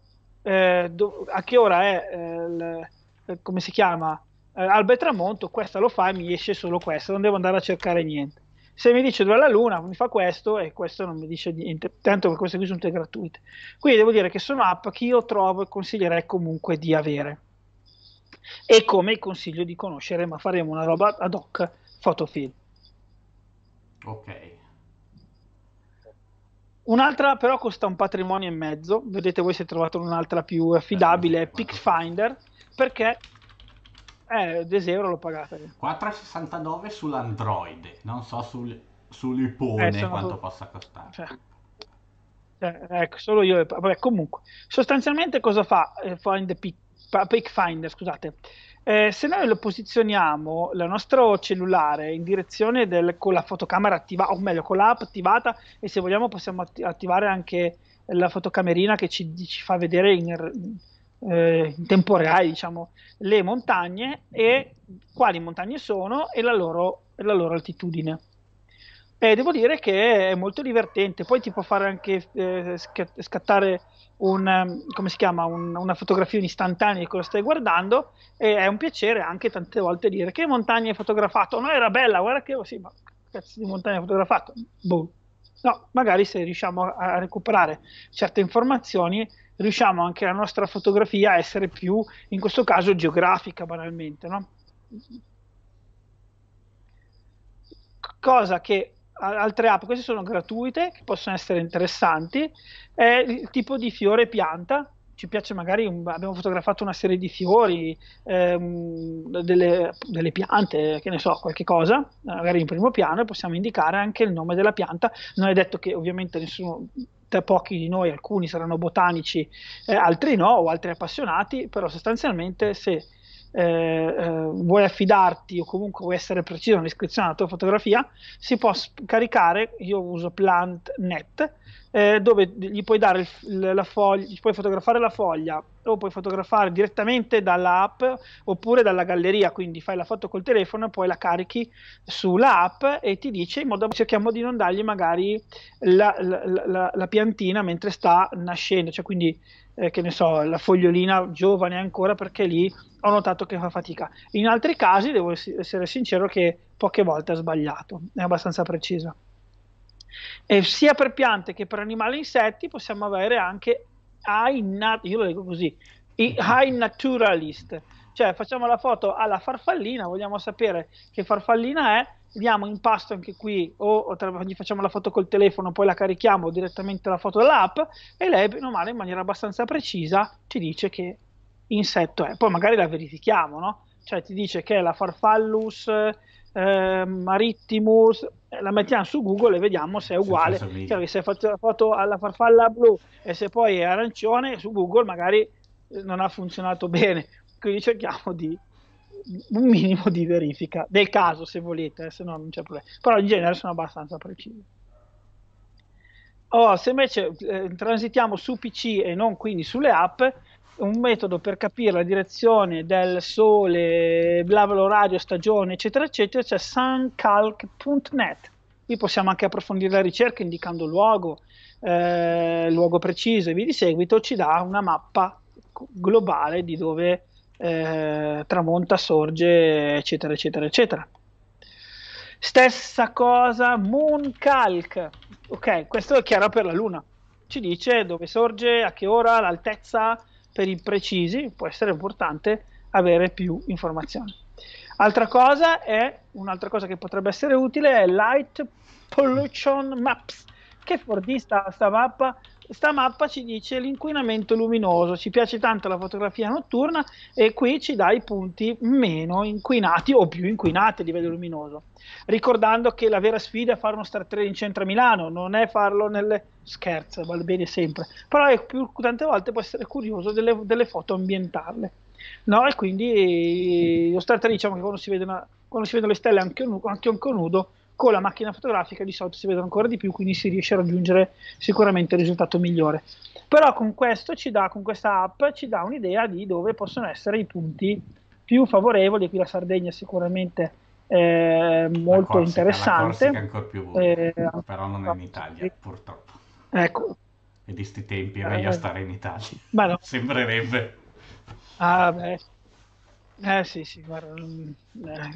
eh, do, a che ora è eh, l, eh, come si chiama eh, alba e tramonto, questa lo fa e mi esce solo questa, non devo andare a cercare niente se mi dice dove è la luna mi fa questo e questo non mi dice niente, tanto che queste qui sono tutte gratuite. Quindi devo dire che sono app che io trovo e consiglierei comunque di avere. E come consiglio di conoscere, ma faremo una roba ad hoc, fotofilm. Ok. Un'altra però costa un patrimonio e mezzo, vedete voi se trovate un'altra più affidabile, è Pick perché eh, 10 euro l'ho pagata. 4,69 sull'Android, non so sul, sull'iPhone eh, quanto solo... possa costare. Cioè, cioè, ecco, solo io. Vabbè, comunque, sostanzialmente cosa fa eh, Find Pic, Pic Finder? Scusate. Eh, se noi lo posizioniamo il nostro cellulare in direzione del, con la fotocamera attivata, o meglio, con l'app attivata, e se vogliamo possiamo attivare anche la fotocamerina che ci, ci fa vedere in, eh, in tempo reale, diciamo, le montagne e quali montagne sono e la loro, la loro altitudine. E devo dire che è molto divertente, poi ti può fare anche eh, scattare un, ehm, chiama, un, una fotografia istantanea di quello che stai guardando e è un piacere anche tante volte dire che montagna hai fotografato, no era bella, guarda che oh, sì, ma cazzo di montagna hai fotografato, boh. No, magari se riusciamo a recuperare certe informazioni riusciamo anche la nostra fotografia a essere più, in questo caso, geografica banalmente. No? Cosa che altre app, queste sono gratuite, che possono essere interessanti, è il tipo di fiore pianta, ci piace magari, un, abbiamo fotografato una serie di fiori, ehm, delle, delle, piante, che ne so, qualche cosa, magari in primo piano, e possiamo indicare anche il nome della pianta, non è detto che ovviamente nessuno da pochi di noi, alcuni saranno botanici, eh, altri no, o altri appassionati, però sostanzialmente se eh, eh, vuoi affidarti o comunque vuoi essere preciso nell'iscrizione alla tua fotografia, si può scaricare, io uso PlantNet, eh, dove gli puoi, dare il, la foglia, gli puoi fotografare la foglia o puoi fotografare direttamente dalla app oppure dalla galleria, quindi fai la foto col telefono poi la carichi sulla app e ti dice in modo cerchiamo di non dargli magari la, la, la, la piantina mentre sta nascendo, cioè quindi eh, che ne so, la fogliolina giovane ancora perché lì ho notato che fa fatica. In altri casi devo essere sincero che poche volte ha sbagliato, è abbastanza precisa. E sia per piante che per animali e insetti possiamo avere anche high, nat- io lo dico così, high naturalist, cioè facciamo la foto alla farfallina, vogliamo sapere che farfallina è, diamo impasto anche qui o, o tra, gli facciamo la foto col telefono, poi la carichiamo direttamente la foto dall'app e lei, bene o male, in maniera abbastanza precisa ci dice che insetto è. Poi magari la verifichiamo, no? Cioè ti dice che è la farfallus Ehm, eh, Marittimus, la mettiamo su Google e vediamo se è uguale. Se, cioè, se faccio la foto alla farfalla blu e se poi è arancione, su Google magari eh, non ha funzionato bene. Quindi cerchiamo di un minimo di verifica del caso se volete, eh, se no non c'è problema. Però in genere sono abbastanza precisi. Oh, se invece eh, transitiamo su PC e non quindi sulle app, un metodo per capire la direzione del sole, bla bla radio, stagione, eccetera, eccetera, c'è suncalc.net. Qui possiamo anche approfondire la ricerca indicando il luogo, eh, luogo preciso e via di seguito, ci dà una mappa globale di dove eh, tramonta, sorge, eccetera, eccetera, eccetera. Stessa cosa, Mooncalc. Ok, questo è chiaro per la Luna. Ci dice dove sorge, a che ora, l'altezza, per i precisi può essere importante avere più informazioni. Altra cosa è un'altra cosa che potrebbe essere utile è Light Pollution Maps, che fordista sta mappa questa mappa ci dice l'inquinamento luminoso, ci piace tanto la fotografia notturna e qui ci dà i punti meno inquinati o più inquinati a livello luminoso. Ricordando che la vera sfida è fare uno Star Trek in centro a Milano, non è farlo nelle... scherze, va bene sempre, però è più, tante volte può essere curioso delle, delle foto ambientarle. No, e quindi lo Star Trek diciamo che quando si, una, quando si vedono le stelle anche, anche un conudo con la macchina fotografica di solito si vedono ancora di più, quindi si riesce a raggiungere sicuramente il risultato migliore. Però con questo ci dà, con questa app ci dà un'idea di dove possono essere i punti più favorevoli, qui la Sardegna sicuramente è molto Corsica, interessante. ancora più, eh, però non è in Italia sì. purtroppo. Ecco. E di sti tempi è meglio eh, stare in Italia, no. sembrerebbe. Ah beh, eh sì, sì, guarda,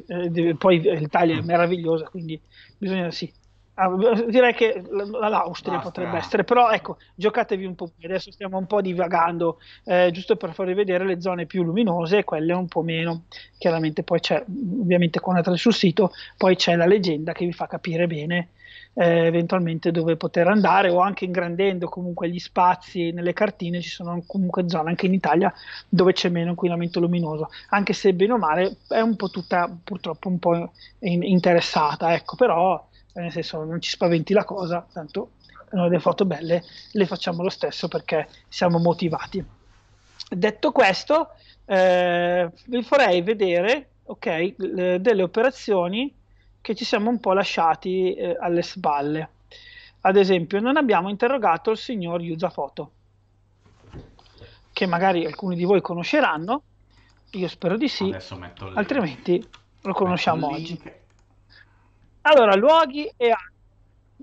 eh, eh poi l'Italia è meravigliosa, quindi bisogna sì, Ah, direi che l'Austria Basta. potrebbe essere, però ecco, giocatevi un po'. Adesso stiamo un po' divagando, eh, giusto per farvi vedere le zone più luminose e quelle un po' meno. Chiaramente, poi c'è, ovviamente, quando entrate sul sito, poi c'è la leggenda che vi fa capire bene eh, eventualmente dove poter andare o anche ingrandendo comunque gli spazi nelle cartine ci sono comunque zone anche in Italia dove c'è meno inquinamento luminoso anche se bene o male è un po' tutta purtroppo un po' in- interessata ecco però nel senso non ci spaventi la cosa, tanto noi le foto belle le facciamo lo stesso perché siamo motivati. Detto questo, eh, vi farei vedere okay, le, delle operazioni che ci siamo un po' lasciati eh, alle spalle. Ad esempio, non abbiamo interrogato il signor Usafoto, che magari alcuni di voi conosceranno, io spero di sì, altrimenti lo conosciamo oggi. Allora, luoghi e altro.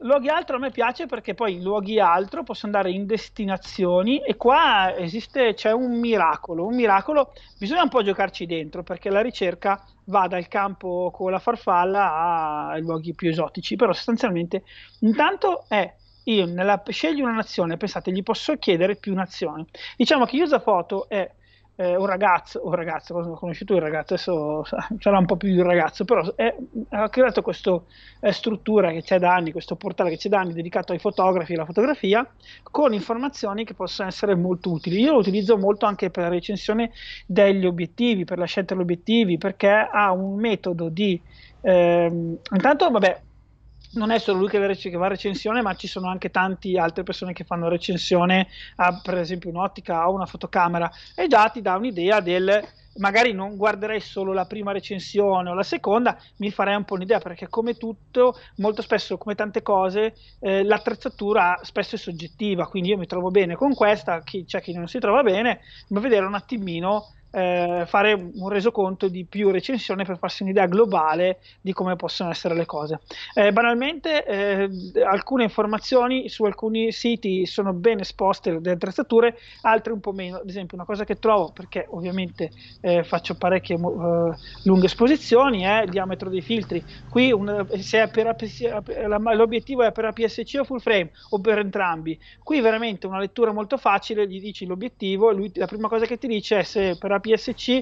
Luoghi altro a me piace perché poi luoghi altro posso andare in destinazioni e qua esiste, c'è un miracolo, un miracolo, bisogna un po' giocarci dentro perché la ricerca va dal campo con la farfalla ai luoghi più esotici, però sostanzialmente intanto è io nella, scegli una nazione, pensate, gli posso chiedere più nazioni. Diciamo che Foto è eh, un ragazzo, un ragazzo, cosa ho conosciuto il ragazzo, adesso sarà un po' più di un ragazzo, però è, ha creato questa eh, struttura che c'è da anni, questo portale che c'è da anni dedicato ai fotografi e alla fotografia, con informazioni che possono essere molto utili. Io lo utilizzo molto anche per la recensione degli obiettivi, per la scelta degli obiettivi, perché ha un metodo di... Ehm, intanto, vabbè, non è solo lui che, va a recensione, ma ci sono anche tante altre persone che fanno recensione a per esempio un'ottica o una fotocamera e già ti dà un'idea del magari non guarderei solo la prima recensione o la seconda, mi farei un po' un'idea perché come tutto, molto spesso come tante cose, eh, l'attrezzatura spesso è soggettiva, quindi io mi trovo bene con questa, chi, c'è chi non si trova bene, ma vedere un attimino eh, fare un resoconto di più recensione per farsi un'idea globale di come possono essere le cose. Eh, banalmente, eh, alcune informazioni su alcuni siti sono ben esposte le attrezzature, altre un po' meno. Ad esempio, una cosa che trovo, perché ovviamente eh, faccio parecchie eh, lunghe esposizioni, è il diametro dei filtri. Qui un, se è per l'obiettivo è per APS-C o full frame o per entrambi. Qui veramente una lettura molto facile, gli dici l'obiettivo, lui, la prima cosa che ti dice è se per APS PSC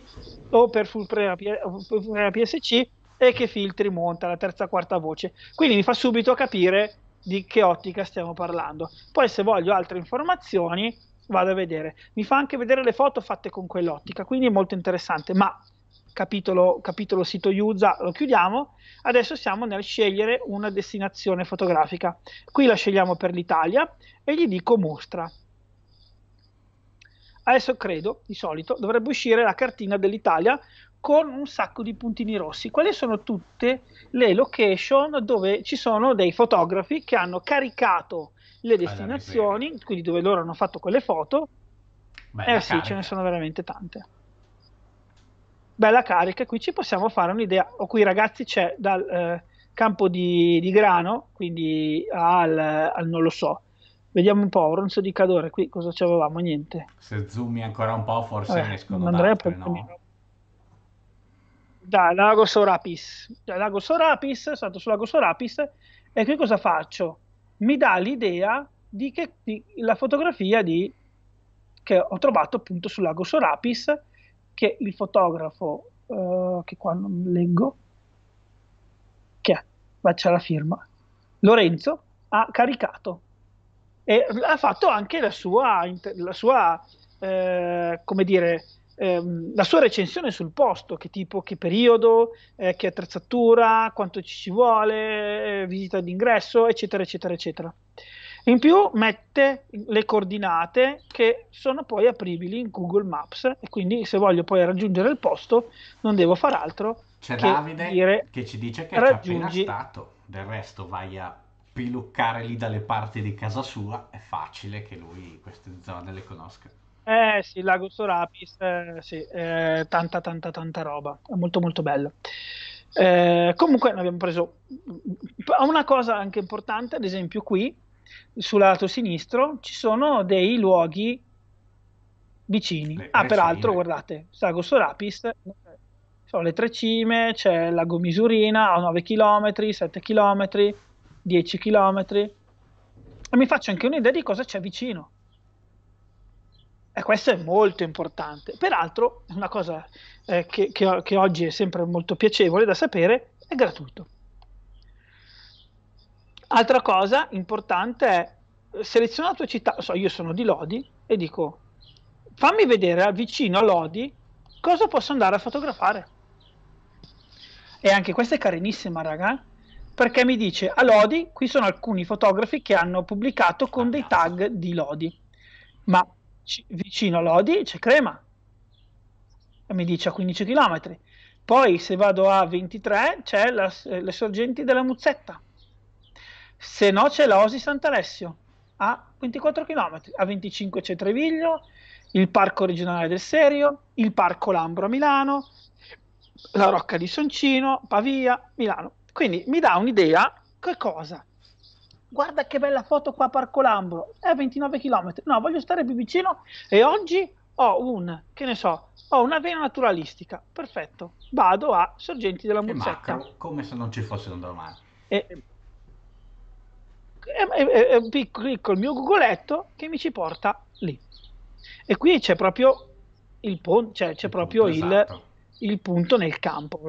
o per full Fulprea PSC e che filtri monta la terza quarta voce. Quindi mi fa subito capire di che ottica stiamo parlando. Poi se voglio altre informazioni vado a vedere. Mi fa anche vedere le foto fatte con quell'ottica, quindi è molto interessante, ma capitolo, capitolo sito USA lo chiudiamo. Adesso siamo nel scegliere una destinazione fotografica. Qui la scegliamo per l'Italia e gli dico mostra adesso credo, di solito, dovrebbe uscire la cartina dell'Italia con un sacco di puntini rossi. Quali sono tutte le location dove ci sono dei fotografi che hanno caricato le ah, destinazioni, quindi dove loro hanno fatto quelle foto? Bella eh sì, ce ne sono veramente tante. Bella carica, qui ci possiamo fare un'idea. O oh, qui ragazzi c'è dal eh, campo di, di, grano, quindi al, al non lo so, Vediamo un po', Oronzo di Cadore, qui cosa avevamo? Niente. Se zoomi ancora un po' forse Vabbè, ne escono Andrea altre, no? Da Lago Sorapis. Da Lago Sorapis, stato su Lago Sorapis, e qui cosa faccio? Mi dà l'idea di che di, la fotografia di, che ho trovato appunto su Lago Sorapis, che il fotografo, eh, che qua non leggo, che è, ma c'è la firma, Lorenzo, ha caricato e ha fatto anche la sua, la sua eh, come dire, ehm, la sua recensione sul posto, che tipo, che periodo, eh, che attrezzatura, quanto ci ci vuole, eh, visita d'ingresso, eccetera, eccetera, eccetera. In più mette le coordinate che sono poi apribili in Google Maps e quindi se voglio poi raggiungere il posto non devo far altro. C'è che Davide dire, che ci dice che è appena stato, del resto vai a spiluccare lì dalle parti di casa sua, è facile che lui queste zone le conosca. Eh sì, Lago Sorapis, eh, sì, eh, tanta tanta tanta roba, è molto molto bello. Eh, comunque abbiamo preso una cosa anche importante, ad esempio qui sul lato sinistro ci sono dei luoghi vicini. Le, ah, peraltro, cime. guardate, Lago Sorapis, sono le tre cime, c'è il lago Misurina a 9 km, 7 km, 10 km e mi faccio anche un'idea di cosa c'è vicino. E questo è molto importante. Peraltro, una cosa eh, che, che, che oggi è sempre molto piacevole da sapere, è gratuito. Altra cosa importante è selezionare la tua città. So, io sono di Lodi e dico fammi vedere vicino a Lodi cosa posso andare a fotografare. E anche questa è carinissima, raga. Eh perché mi dice a Lodi, qui sono alcuni fotografi che hanno pubblicato con dei tag di Lodi, ma c- vicino a Lodi c'è Crema, e mi dice a 15 km. Poi se vado a 23 c'è la, eh, le sorgenti della Muzzetta, se no c'è la Osi Sant'Alessio a 24 km, a 25 c'è Treviglio, il Parco Regionale del Serio, il Parco Lambro a Milano, la Rocca di Soncino, Pavia, Milano. Quindi mi dà un'idea, che cosa? Guarda che bella foto qua a Lambro è a 29 km. No, voglio stare più vicino e oggi ho un, che ne so, ho una vena naturalistica. Perfetto, vado a Sorgenti della eh, Muzzetta. Macro, come se non ci fosse un domani. E, e, e, e clicco il mio googletto che mi ci porta lì. E qui c'è proprio il, pon- cioè, c'è il proprio punto, il, esatto. il punto nel campo.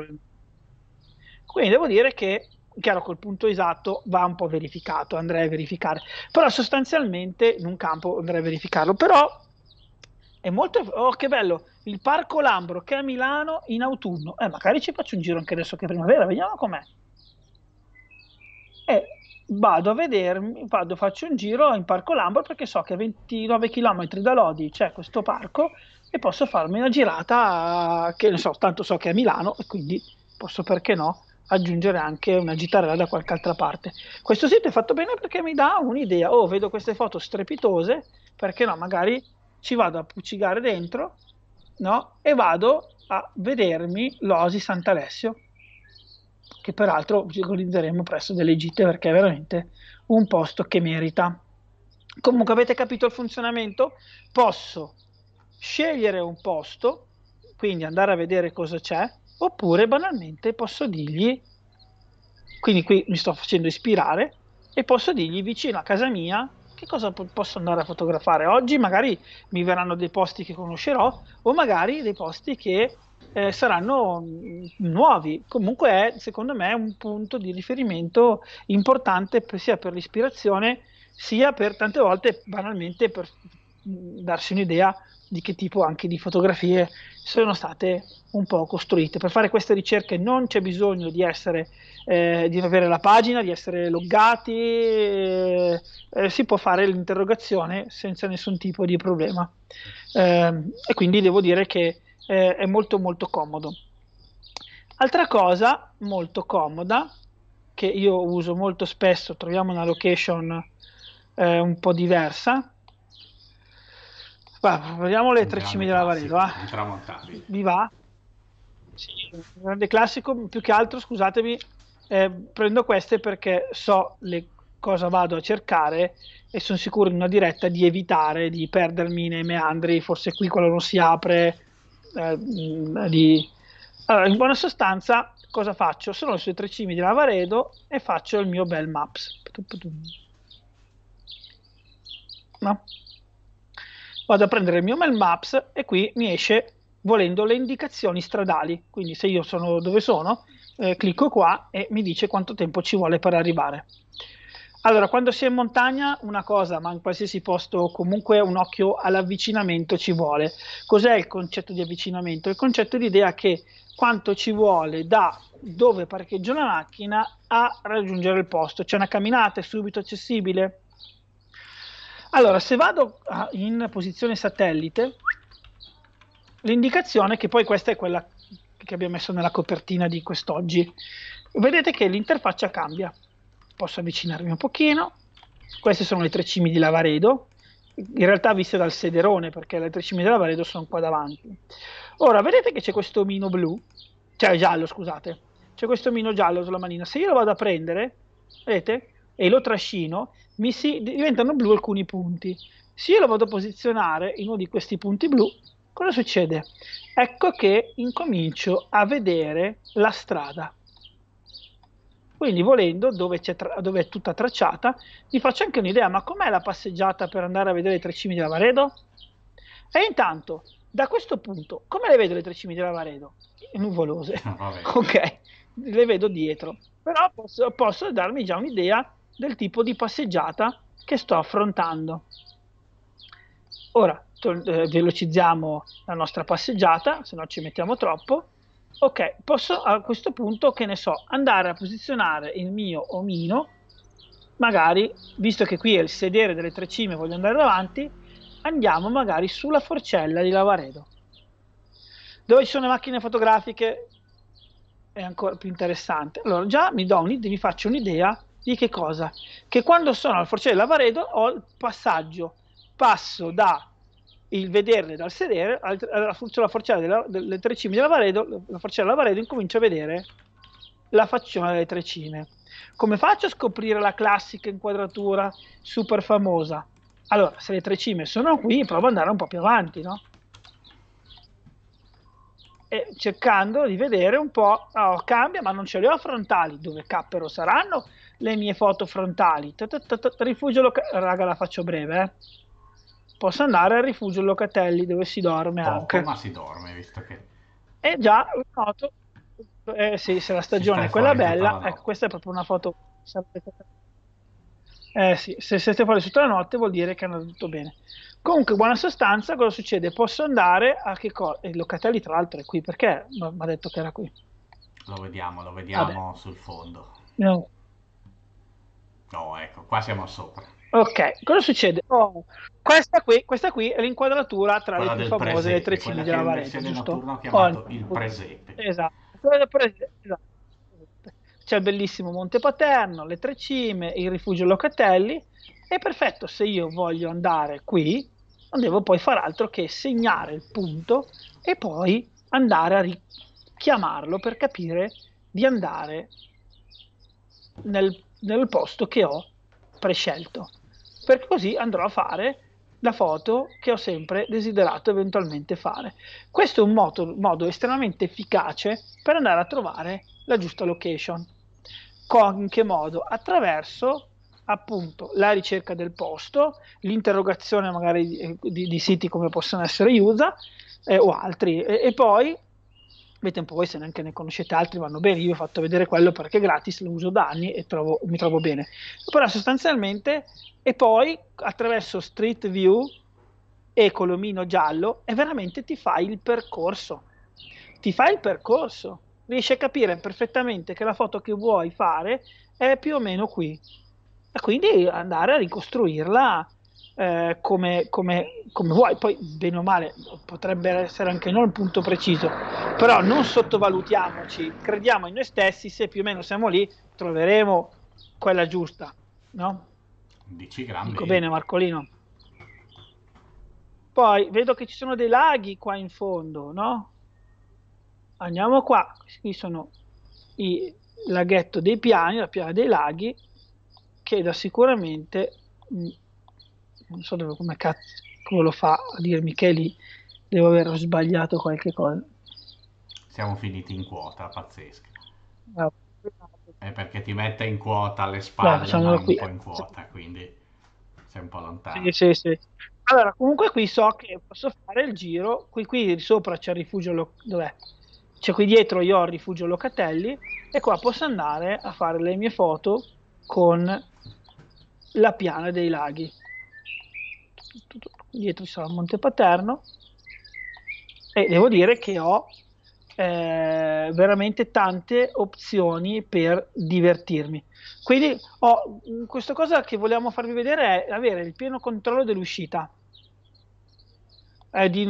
Quindi devo dire che chiaro col punto esatto va un po' verificato, andrei a verificare, però sostanzialmente in un campo andrei a verificarlo, però è molto, oh che bello, il Parco Lambro che è a Milano in autunno, eh magari ci faccio un giro anche adesso che è primavera, vediamo com'è. E eh, vado a vedermi, vado, faccio un giro in Parco Lambro perché so che a 29 km da Lodi c'è questo parco e posso farmi una girata che ne so, tanto so che è a Milano e quindi posso perché no aggiungere anche una gitarra da qualche altra parte. Questo sito è fatto bene perché mi dà un'idea, oh vedo queste foto strepitose, perché no, magari ci vado a puccigare dentro no? e vado a vedermi l'Osi Sant'Alessio, che peraltro organizzeremo presso delle gite perché è veramente un posto che merita. Comunque avete capito il funzionamento? Posso scegliere un posto, quindi andare a vedere cosa c'è, oppure banalmente posso dirgli, quindi qui mi sto facendo ispirare, e posso dirgli vicino a casa mia che cosa po- posso andare a fotografare oggi, magari mi verranno dei posti che conoscerò o magari dei posti che eh, saranno mm, nuovi. Comunque è, secondo me, un punto di riferimento importante per, sia per l'ispirazione sia per tante volte banalmente per mm, darsi un'idea di che tipo anche di fotografie sono state un po' costruite. Per fare queste ricerche non c'è bisogno di, essere, eh, di avere la pagina, di essere loggati, eh, eh, si può fare l'interrogazione senza nessun tipo di problema. Ehm, e quindi devo dire che eh, è molto molto comodo. Altra cosa molto comoda che io uso molto spesso, troviamo una location eh, un po' diversa, Guarda, vediamo le tre cime della Varedo. Eh. Vi va? Sì, un grande classico. Più che altro, scusatemi, eh, prendo queste perché so le, cosa vado a cercare e sono sicuro in una diretta di evitare di perdermi nei meandri. Forse qui quello non si apre. Eh, mm, di... Allora, in buona sostanza, cosa faccio? Sono sui tre cimi della Varedo e faccio il mio bel maps. No? vado a prendere il mio Mel Maps e qui mi esce volendo le indicazioni stradali. Quindi se io sono dove sono, eh, clicco qua e mi dice quanto tempo ci vuole per arrivare. Allora, quando si è in montagna, una cosa, ma in qualsiasi posto, comunque un occhio all'avvicinamento ci vuole. Cos'è il concetto di avvicinamento? Il concetto di idea che quanto ci vuole da dove parcheggio la macchina a raggiungere il posto. C'è una camminata, è subito accessibile? Allora, se vado ah, in posizione satellite, l'indicazione, che poi questa è quella che abbiamo messo nella copertina di quest'oggi, vedete che l'interfaccia cambia. Posso avvicinarmi un pochino, queste sono le tre cime di Lavaredo, in realtà viste dal sederone, perché le tre cime di Lavaredo sono qua davanti. Ora, vedete che c'è questo omino blu, cioè giallo, scusate, c'è questo omino giallo sulla manina. Se io lo vado a prendere, vedete, e lo trascino, mi si, diventano blu alcuni punti. Se io lo vado a posizionare in uno di questi punti blu, cosa succede? Ecco che incomincio a vedere la strada. Quindi volendo, dove, tra- dove è tutta tracciata, vi faccio anche un'idea, ma com'è la passeggiata per andare a vedere i tre cimi della Varedo? E intanto, da questo punto, come le vedo le tre cime della Varedo? Nuvolose. Ah, ok, le vedo dietro. Però posso, posso darmi già un'idea del tipo di passeggiata che sto affrontando. Ora to- eh, velocizziamo la nostra passeggiata, se no ci mettiamo troppo. Ok, posso a questo punto, che ne so, andare a posizionare il mio omino, magari, visto che qui è il sedere delle tre cime, voglio andare davanti, andiamo magari sulla forcella di Lavaredo. Dove ci sono le macchine fotografiche è ancora più interessante. Allora già mi, do un'idea, mi faccio un'idea di che cosa? Che quando sono al forcello di Lavaredo ho il passaggio, passo da il vederne dal sedere alla forcella della, delle tre cime di Lavaredo, la forcella della Varedo incomincio a vedere la facciona delle tre cime. Come faccio a scoprire la classica inquadratura super famosa? Allora, se le tre cime sono qui, provo ad andare un po' più avanti, no? E cercando di vedere un po', oh, cambia, ma non ce le ho frontali, dove cappero saranno le mie foto frontali. Rifugio Locatelli, raga la faccio breve, eh. Posso andare al rifugio Locatelli dove si dorme Poco, anche. ma si dorme, visto che... E già noto, eh, sì, se la stagione è quella bella, ecco, questa è proprio una foto... Eh sì, se siete fuori tutta la notte vuol dire che è andato tutto bene. Comunque, buona sostanza, cosa succede? Posso andare a che cosa? E Locatelli, tra l'altro, è qui perché mi ha detto che era qui. Lo vediamo, lo vediamo Vabbè. sul fondo. No. No, ecco, qua siamo sopra. Ok, cosa succede? Oh, questa, qui, questa, qui, è l'inquadratura tra quella le più famose presepe, le tre cime della Varenza, giusto? chiamato oh, il presepe. Esatto, esatto. C'è il bellissimo Monte Paterno, le tre cime, il rifugio Locatelli. È perfetto, se io voglio andare qui, non devo poi far altro che segnare il punto e poi andare a richiamarlo per capire di andare nel nel posto che ho prescelto, perché così andrò a fare la foto che ho sempre desiderato eventualmente fare. Questo è un modo, modo estremamente efficace per andare a trovare la giusta location. Con, in che modo? Attraverso appunto la ricerca del posto, l'interrogazione magari di, di, di siti come possono essere USA eh, o altri, e, e poi un po' voi se neanche ne conoscete altri vanno bene, io ho fatto vedere quello perché è gratis, lo uso da anni e trovo, mi trovo bene. Però sostanzialmente, e poi attraverso Street View e Colomino Giallo, e veramente ti fai il percorso, ti fai il percorso, riesci a capire perfettamente che la foto che vuoi fare è più o meno qui, e quindi andare a ricostruirla eh, come, come, come, vuoi, poi bene o male potrebbe essere anche non il punto preciso, però non sottovalutiamoci, crediamo in noi stessi, se più o meno siamo lì troveremo quella giusta, no? 10 grammi. Dico bene Marcolino. Poi vedo che ci sono dei laghi qua in fondo, no? Andiamo qua, qui sono i laghetto dei piani, la piana dei laghi, che da sicuramente mm, non so dove, come cazzo lo fa a dirmi che lì devo aver sbagliato qualche cosa. Siamo finiti in quota, pazzesca. Ah, È perché ti mette in quota alle spalle, no, ma un po' in quota, quindi sei un po' lontano. Sì, sì, sì. Allora, comunque qui so che posso fare il giro, qui, qui sopra c'è il rifugio, lo... dov'è? C'è qui dietro io ho il rifugio Locatelli e qua posso andare a fare le mie foto con la piana dei laghi tutto, dietro ci sarà il Monte Paterno e devo dire che ho eh, veramente tante opzioni per divertirmi. Quindi oh, questa cosa che vogliamo farvi vedere è avere il pieno controllo dell'uscita. di,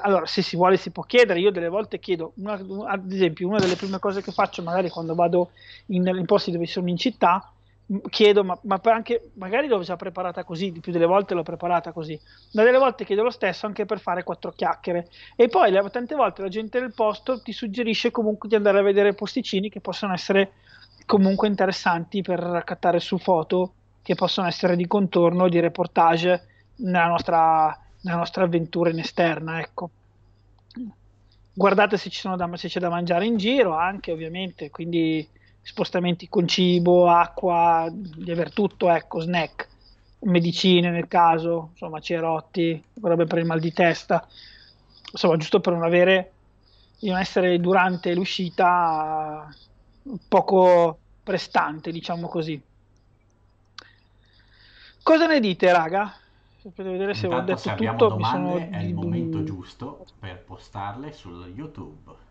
allora, se si vuole si può chiedere, io delle volte chiedo, una, ad esempio, una delle prime cose che faccio magari quando vado in, in posti dove sono in città chiedo, ma, ma anche, magari l'ho già preparata così, di più delle volte l'ho preparata così, ma delle volte chiedo lo stesso anche per fare quattro chiacchiere. E poi tante volte la gente del posto ti suggerisce comunque di andare a vedere posticini che possono essere comunque interessanti per raccattare su foto, che possono essere di contorno, di reportage nella nostra, nella nostra avventura in esterna, ecco. Guardate se, da, se c'è da mangiare in giro anche, ovviamente, quindi spostamenti con cibo, acqua, di aver tutto, ecco, snack, medicine nel caso, insomma, cerotti, robe per il mal di testa, insomma, giusto per non avere, di non essere durante l'uscita poco prestante, diciamo così. Cosa ne dite, raga? Potete vedere se Intanto, ho detto se tutto. Domande, sono... È il momento giusto per postarle su YouTube.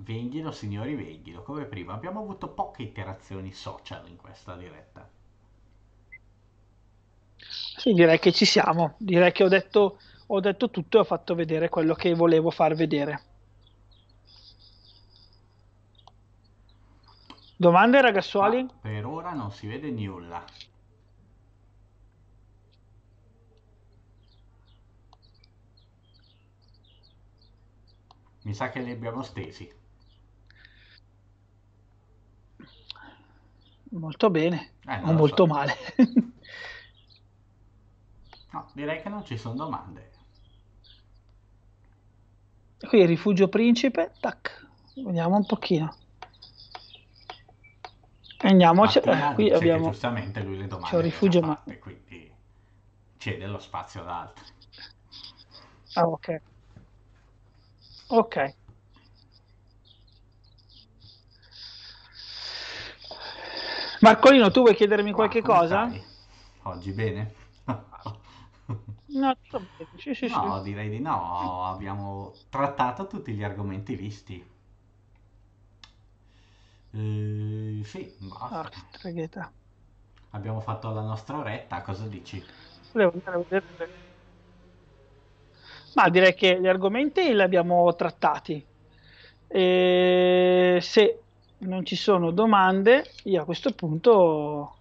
Venghilo signori, venghilo, come prima. Abbiamo avuto poche interazioni social in questa diretta. Sì, direi che ci siamo. Direi che ho detto, ho detto tutto e ho fatto vedere quello che volevo far vedere. Domande ragazzuoli? Ma per ora non si vede nulla. Mi sa che li abbiamo stesi. Molto bene, eh, non molto so. male. no, direi che non ci sono domande. Qui il rifugio principe, tac, vediamo un pochino. Andiamoci, eh, qui abbiamo... Giustamente lui le domande. C'è un rifugio ma... Fatte, quindi cede lo spazio ad altri. Ah, ok. Ok. Marcolino, tu vuoi chiedermi qualche ah, cosa? Stai? Oggi bene? no, sì, sì, no, direi di no. Abbiamo trattato tutti gli argomenti visti. Eh, sì, basta. Ah, Abbiamo fatto la nostra oretta, cosa dici? Volevo andare a vedere. Ma direi che gli argomenti li abbiamo trattati. E eh, se non ci sono domande, io a questo punto...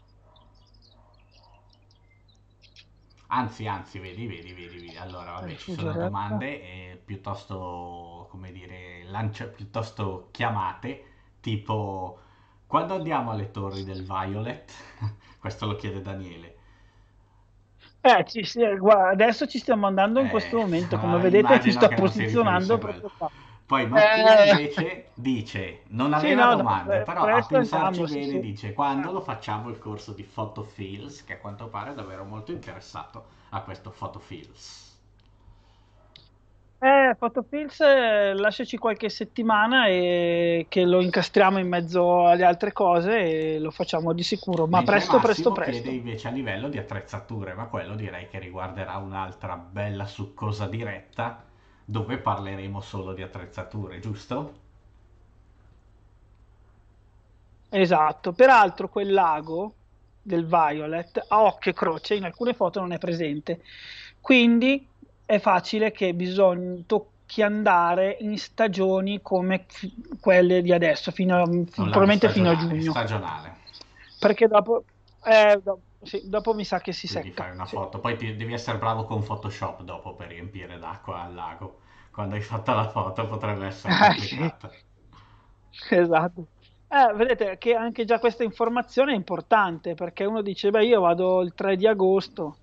Anzi, anzi, vedi, vedi, vedi, vedi. allora vabbè, ci sono domande eh, piuttosto, come dire, lancia, piuttosto chiamate, tipo, quando andiamo alle torri del Violet? questo lo chiede Daniele. Eh, ci, eh, guarda, adesso ci stiamo andando in eh, questo momento, come vedete ci sto posizionando proprio qua. Poi Mattia eh... invece dice, non aveva sì, no, domande, no, però a pensarci bene sì. dice, quando lo facciamo il corso di Photofills, che a quanto pare è davvero molto interessato a questo Photofills. Eh, Photofills, eh, lasciaci qualche settimana e che lo incastriamo in mezzo alle altre cose e lo facciamo di sicuro. Ma Mentre presto, presto, presto. chiede invece a livello di attrezzature, ma quello direi che riguarderà un'altra bella succosa diretta dove parleremo solo di attrezzature, giusto? Esatto, peraltro quel lago del Violet a occhio e croce in alcune foto non è presente, quindi è facile che bisogna tocchi andare in stagioni come f- quelle di adesso, fino a, probabilmente fino a giugno. Stagionale. Perché dopo, eh, dopo sì, dopo mi sa che si devi secca. Devi fare una sì. foto, poi ti, devi essere bravo con Photoshop dopo per riempire d'acqua al lago. Quando hai fatto la foto potrebbe essere ah, complicata. esatto. Eh, vedete che anche già questa informazione è importante perché uno dice, beh io vado il 3 di agosto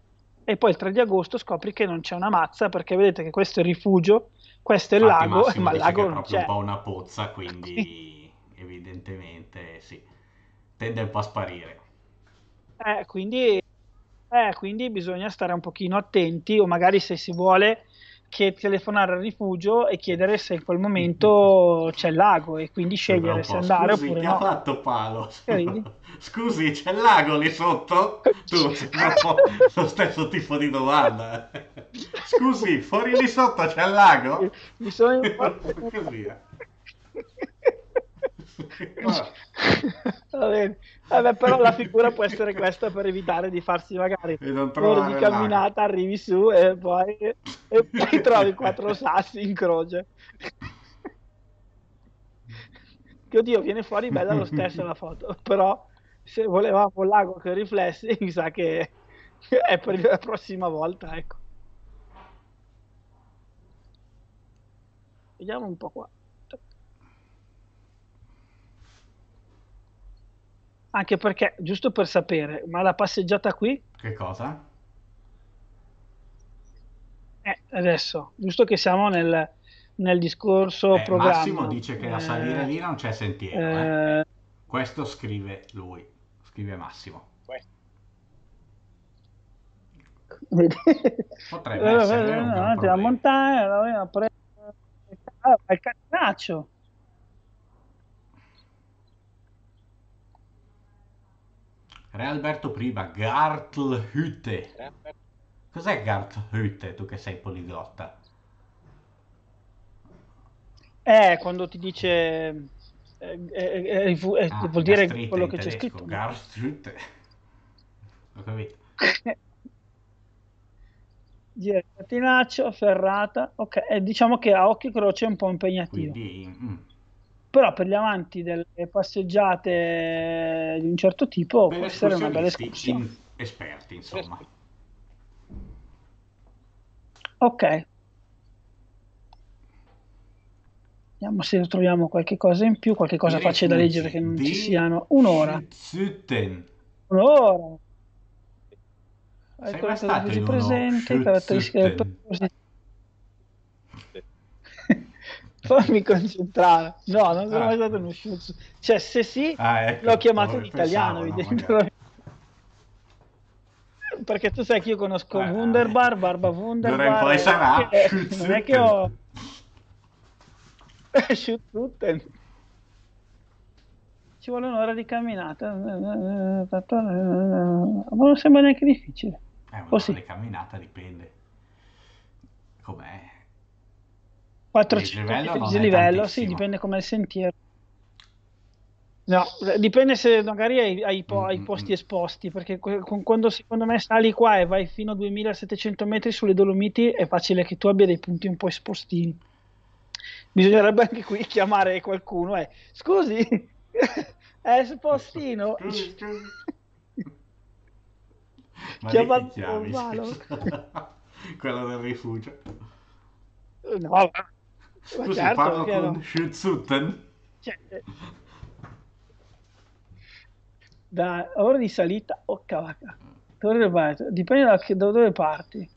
e poi il 3 di agosto scopri che non c'è una mazza perché vedete che questo è il rifugio, questo è il Infatti, lago, Massimo ma il lago non c'è. È un po' una pozza, quindi evidentemente sì, tende un po' a sparire eh, quindi, eh, quindi bisogna stare un pochino attenti o magari se si vuole che telefonare al rifugio e chiedere se in quel momento c'è il lago e quindi scegliere se andare scusi, oppure no. ha fatto Palo? Scusi, c'è il lago lì sotto? Tu sei lo stesso tipo di domanda. Eh. Scusi, fuori lì sotto c'è il lago? Mi sono Così, eh. Ah. Va bene. Vabbè, però la figura può essere questa per evitare di farsi magari un'ora di camminata, l'acqua. arrivi su e poi, e poi trovi quattro sassi in croce. Che oddio, viene fuori bella lo stesso la foto, però se volevamo un lago con riflessi, mi sa che è per la prossima volta, ecco. Vediamo un po' qua. Anche perché, giusto per sapere, ma la passeggiata qui? Che cosa? Eh, adesso, giusto che siamo nel, nel discorso eh, programma. Massimo dice che eh, a salire lì non c'è sentiero. Eh. eh. Questo scrive lui, scrive Massimo. Potrebbe eh, essere. No, no, no, la montagna, la presa, il catenaccio. Re Alberto I, Gartlhütte. Cos'è Gartlhütte, tu che sei poliglotta? Eh, quando ti dice... Eh, eh, eh, eh, eh ah, vuol dire quello che c'è scritto. Gartlhütte. Ho capito. Giratinaccio, ferrata. Ok, eh, diciamo che a occhio croce è un po' impegnativo. Quindi, mm però per gli amanti delle passeggiate di un certo tipo per può essere una bella escursione. In, esperti, insomma. Ok. Vediamo se troviamo qualche cosa in più, qualche cosa facile da leggere che non ci siano. Un'ora. Schütten. Un'ora. Sei mai stato in uno presente, caratteristiche del proposito fammi concentrare. No, non sono ah. mai stato uno shutsu. Cioè, se sì, ah, ecco, l'ho chiamato in italiano, no, Perché tu sai che io conosco eh, Wunderbar, eh. Barba Wunderbar. Poi sarà. Che, eh, eh, non è che ho... Schutzuten. Ci vuole un'ora di camminata. Ma non sembra neanche difficile. Eh, un'ora oh, sì. di camminata dipende. Com'è? 400 di livello, sì, dipende come il sentiero. No, dipende se magari hai, hai, po- hai posti esposti, perché que- quando secondo me sali qua e vai fino a 2700 metri sulle Dolomiti è facile che tu abbia dei punti un po' espostini. Bisognerebbe anche qui chiamare qualcuno e eh. scusi, è espostino. Chiama il chiami, Quello del rifugio. No, ma tu certo, parla chiaro. con Schützutten? Cioè, eh. da ora di salita o oh, cavaca. Dipende da, da dove parti.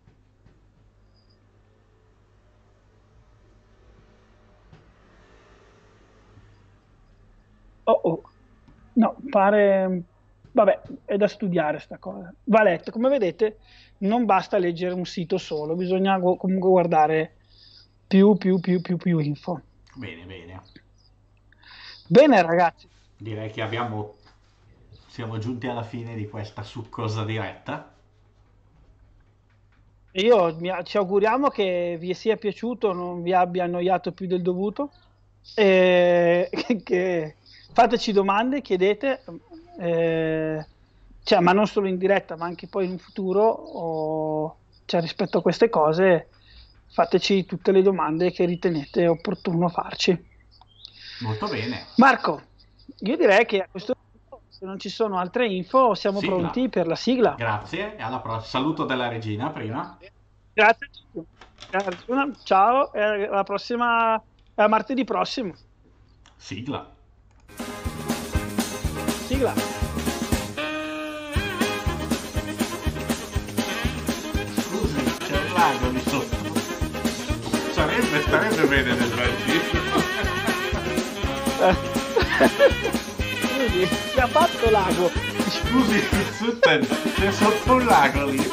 Oh, oh. No, pare... Vabbè, è da studiare sta cosa. Va letto. Come vedete, non basta leggere un sito solo, bisogna comunque guardare più, più, più, più, più info. Bene, bene. Bene ragazzi. Direi che abbiamo, siamo giunti alla fine di questa succosa diretta. Io mi, ci auguriamo che vi sia piaciuto, non vi abbia annoiato più del dovuto. E che, fateci domande, chiedete, eh, cioè, ma non solo in diretta, ma anche poi in futuro, o, cioè, rispetto a queste cose fateci tutte le domande che ritenete opportuno farci. Molto bene. Marco, io direi che a questo punto, se non ci sono altre info, siamo sigla. pronti per la sigla. Grazie e alla prossima. Saluto della regina prima. Grazie. Ciao e alla prossima, a martedì prossimo. Sigla. Sigla. Scusi, c'è un lago lì sotto starebbe, starebbe bene nel Brasil. Scusi, si ha fatto lago. Scusi, Sutter, c'è sotto un lago lì.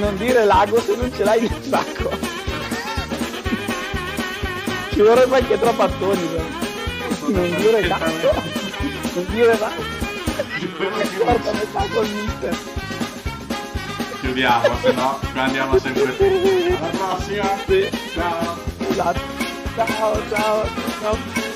Non dire lago se non ce l'hai nel sacco. Ci vorrebbe anche troppo attonico. Non dire lago. Non dire lago. Guarda, metà col mister chiudiamo, se no andiamo sempre più. Alla prossima, ciao! Ciao, ciao, ciao!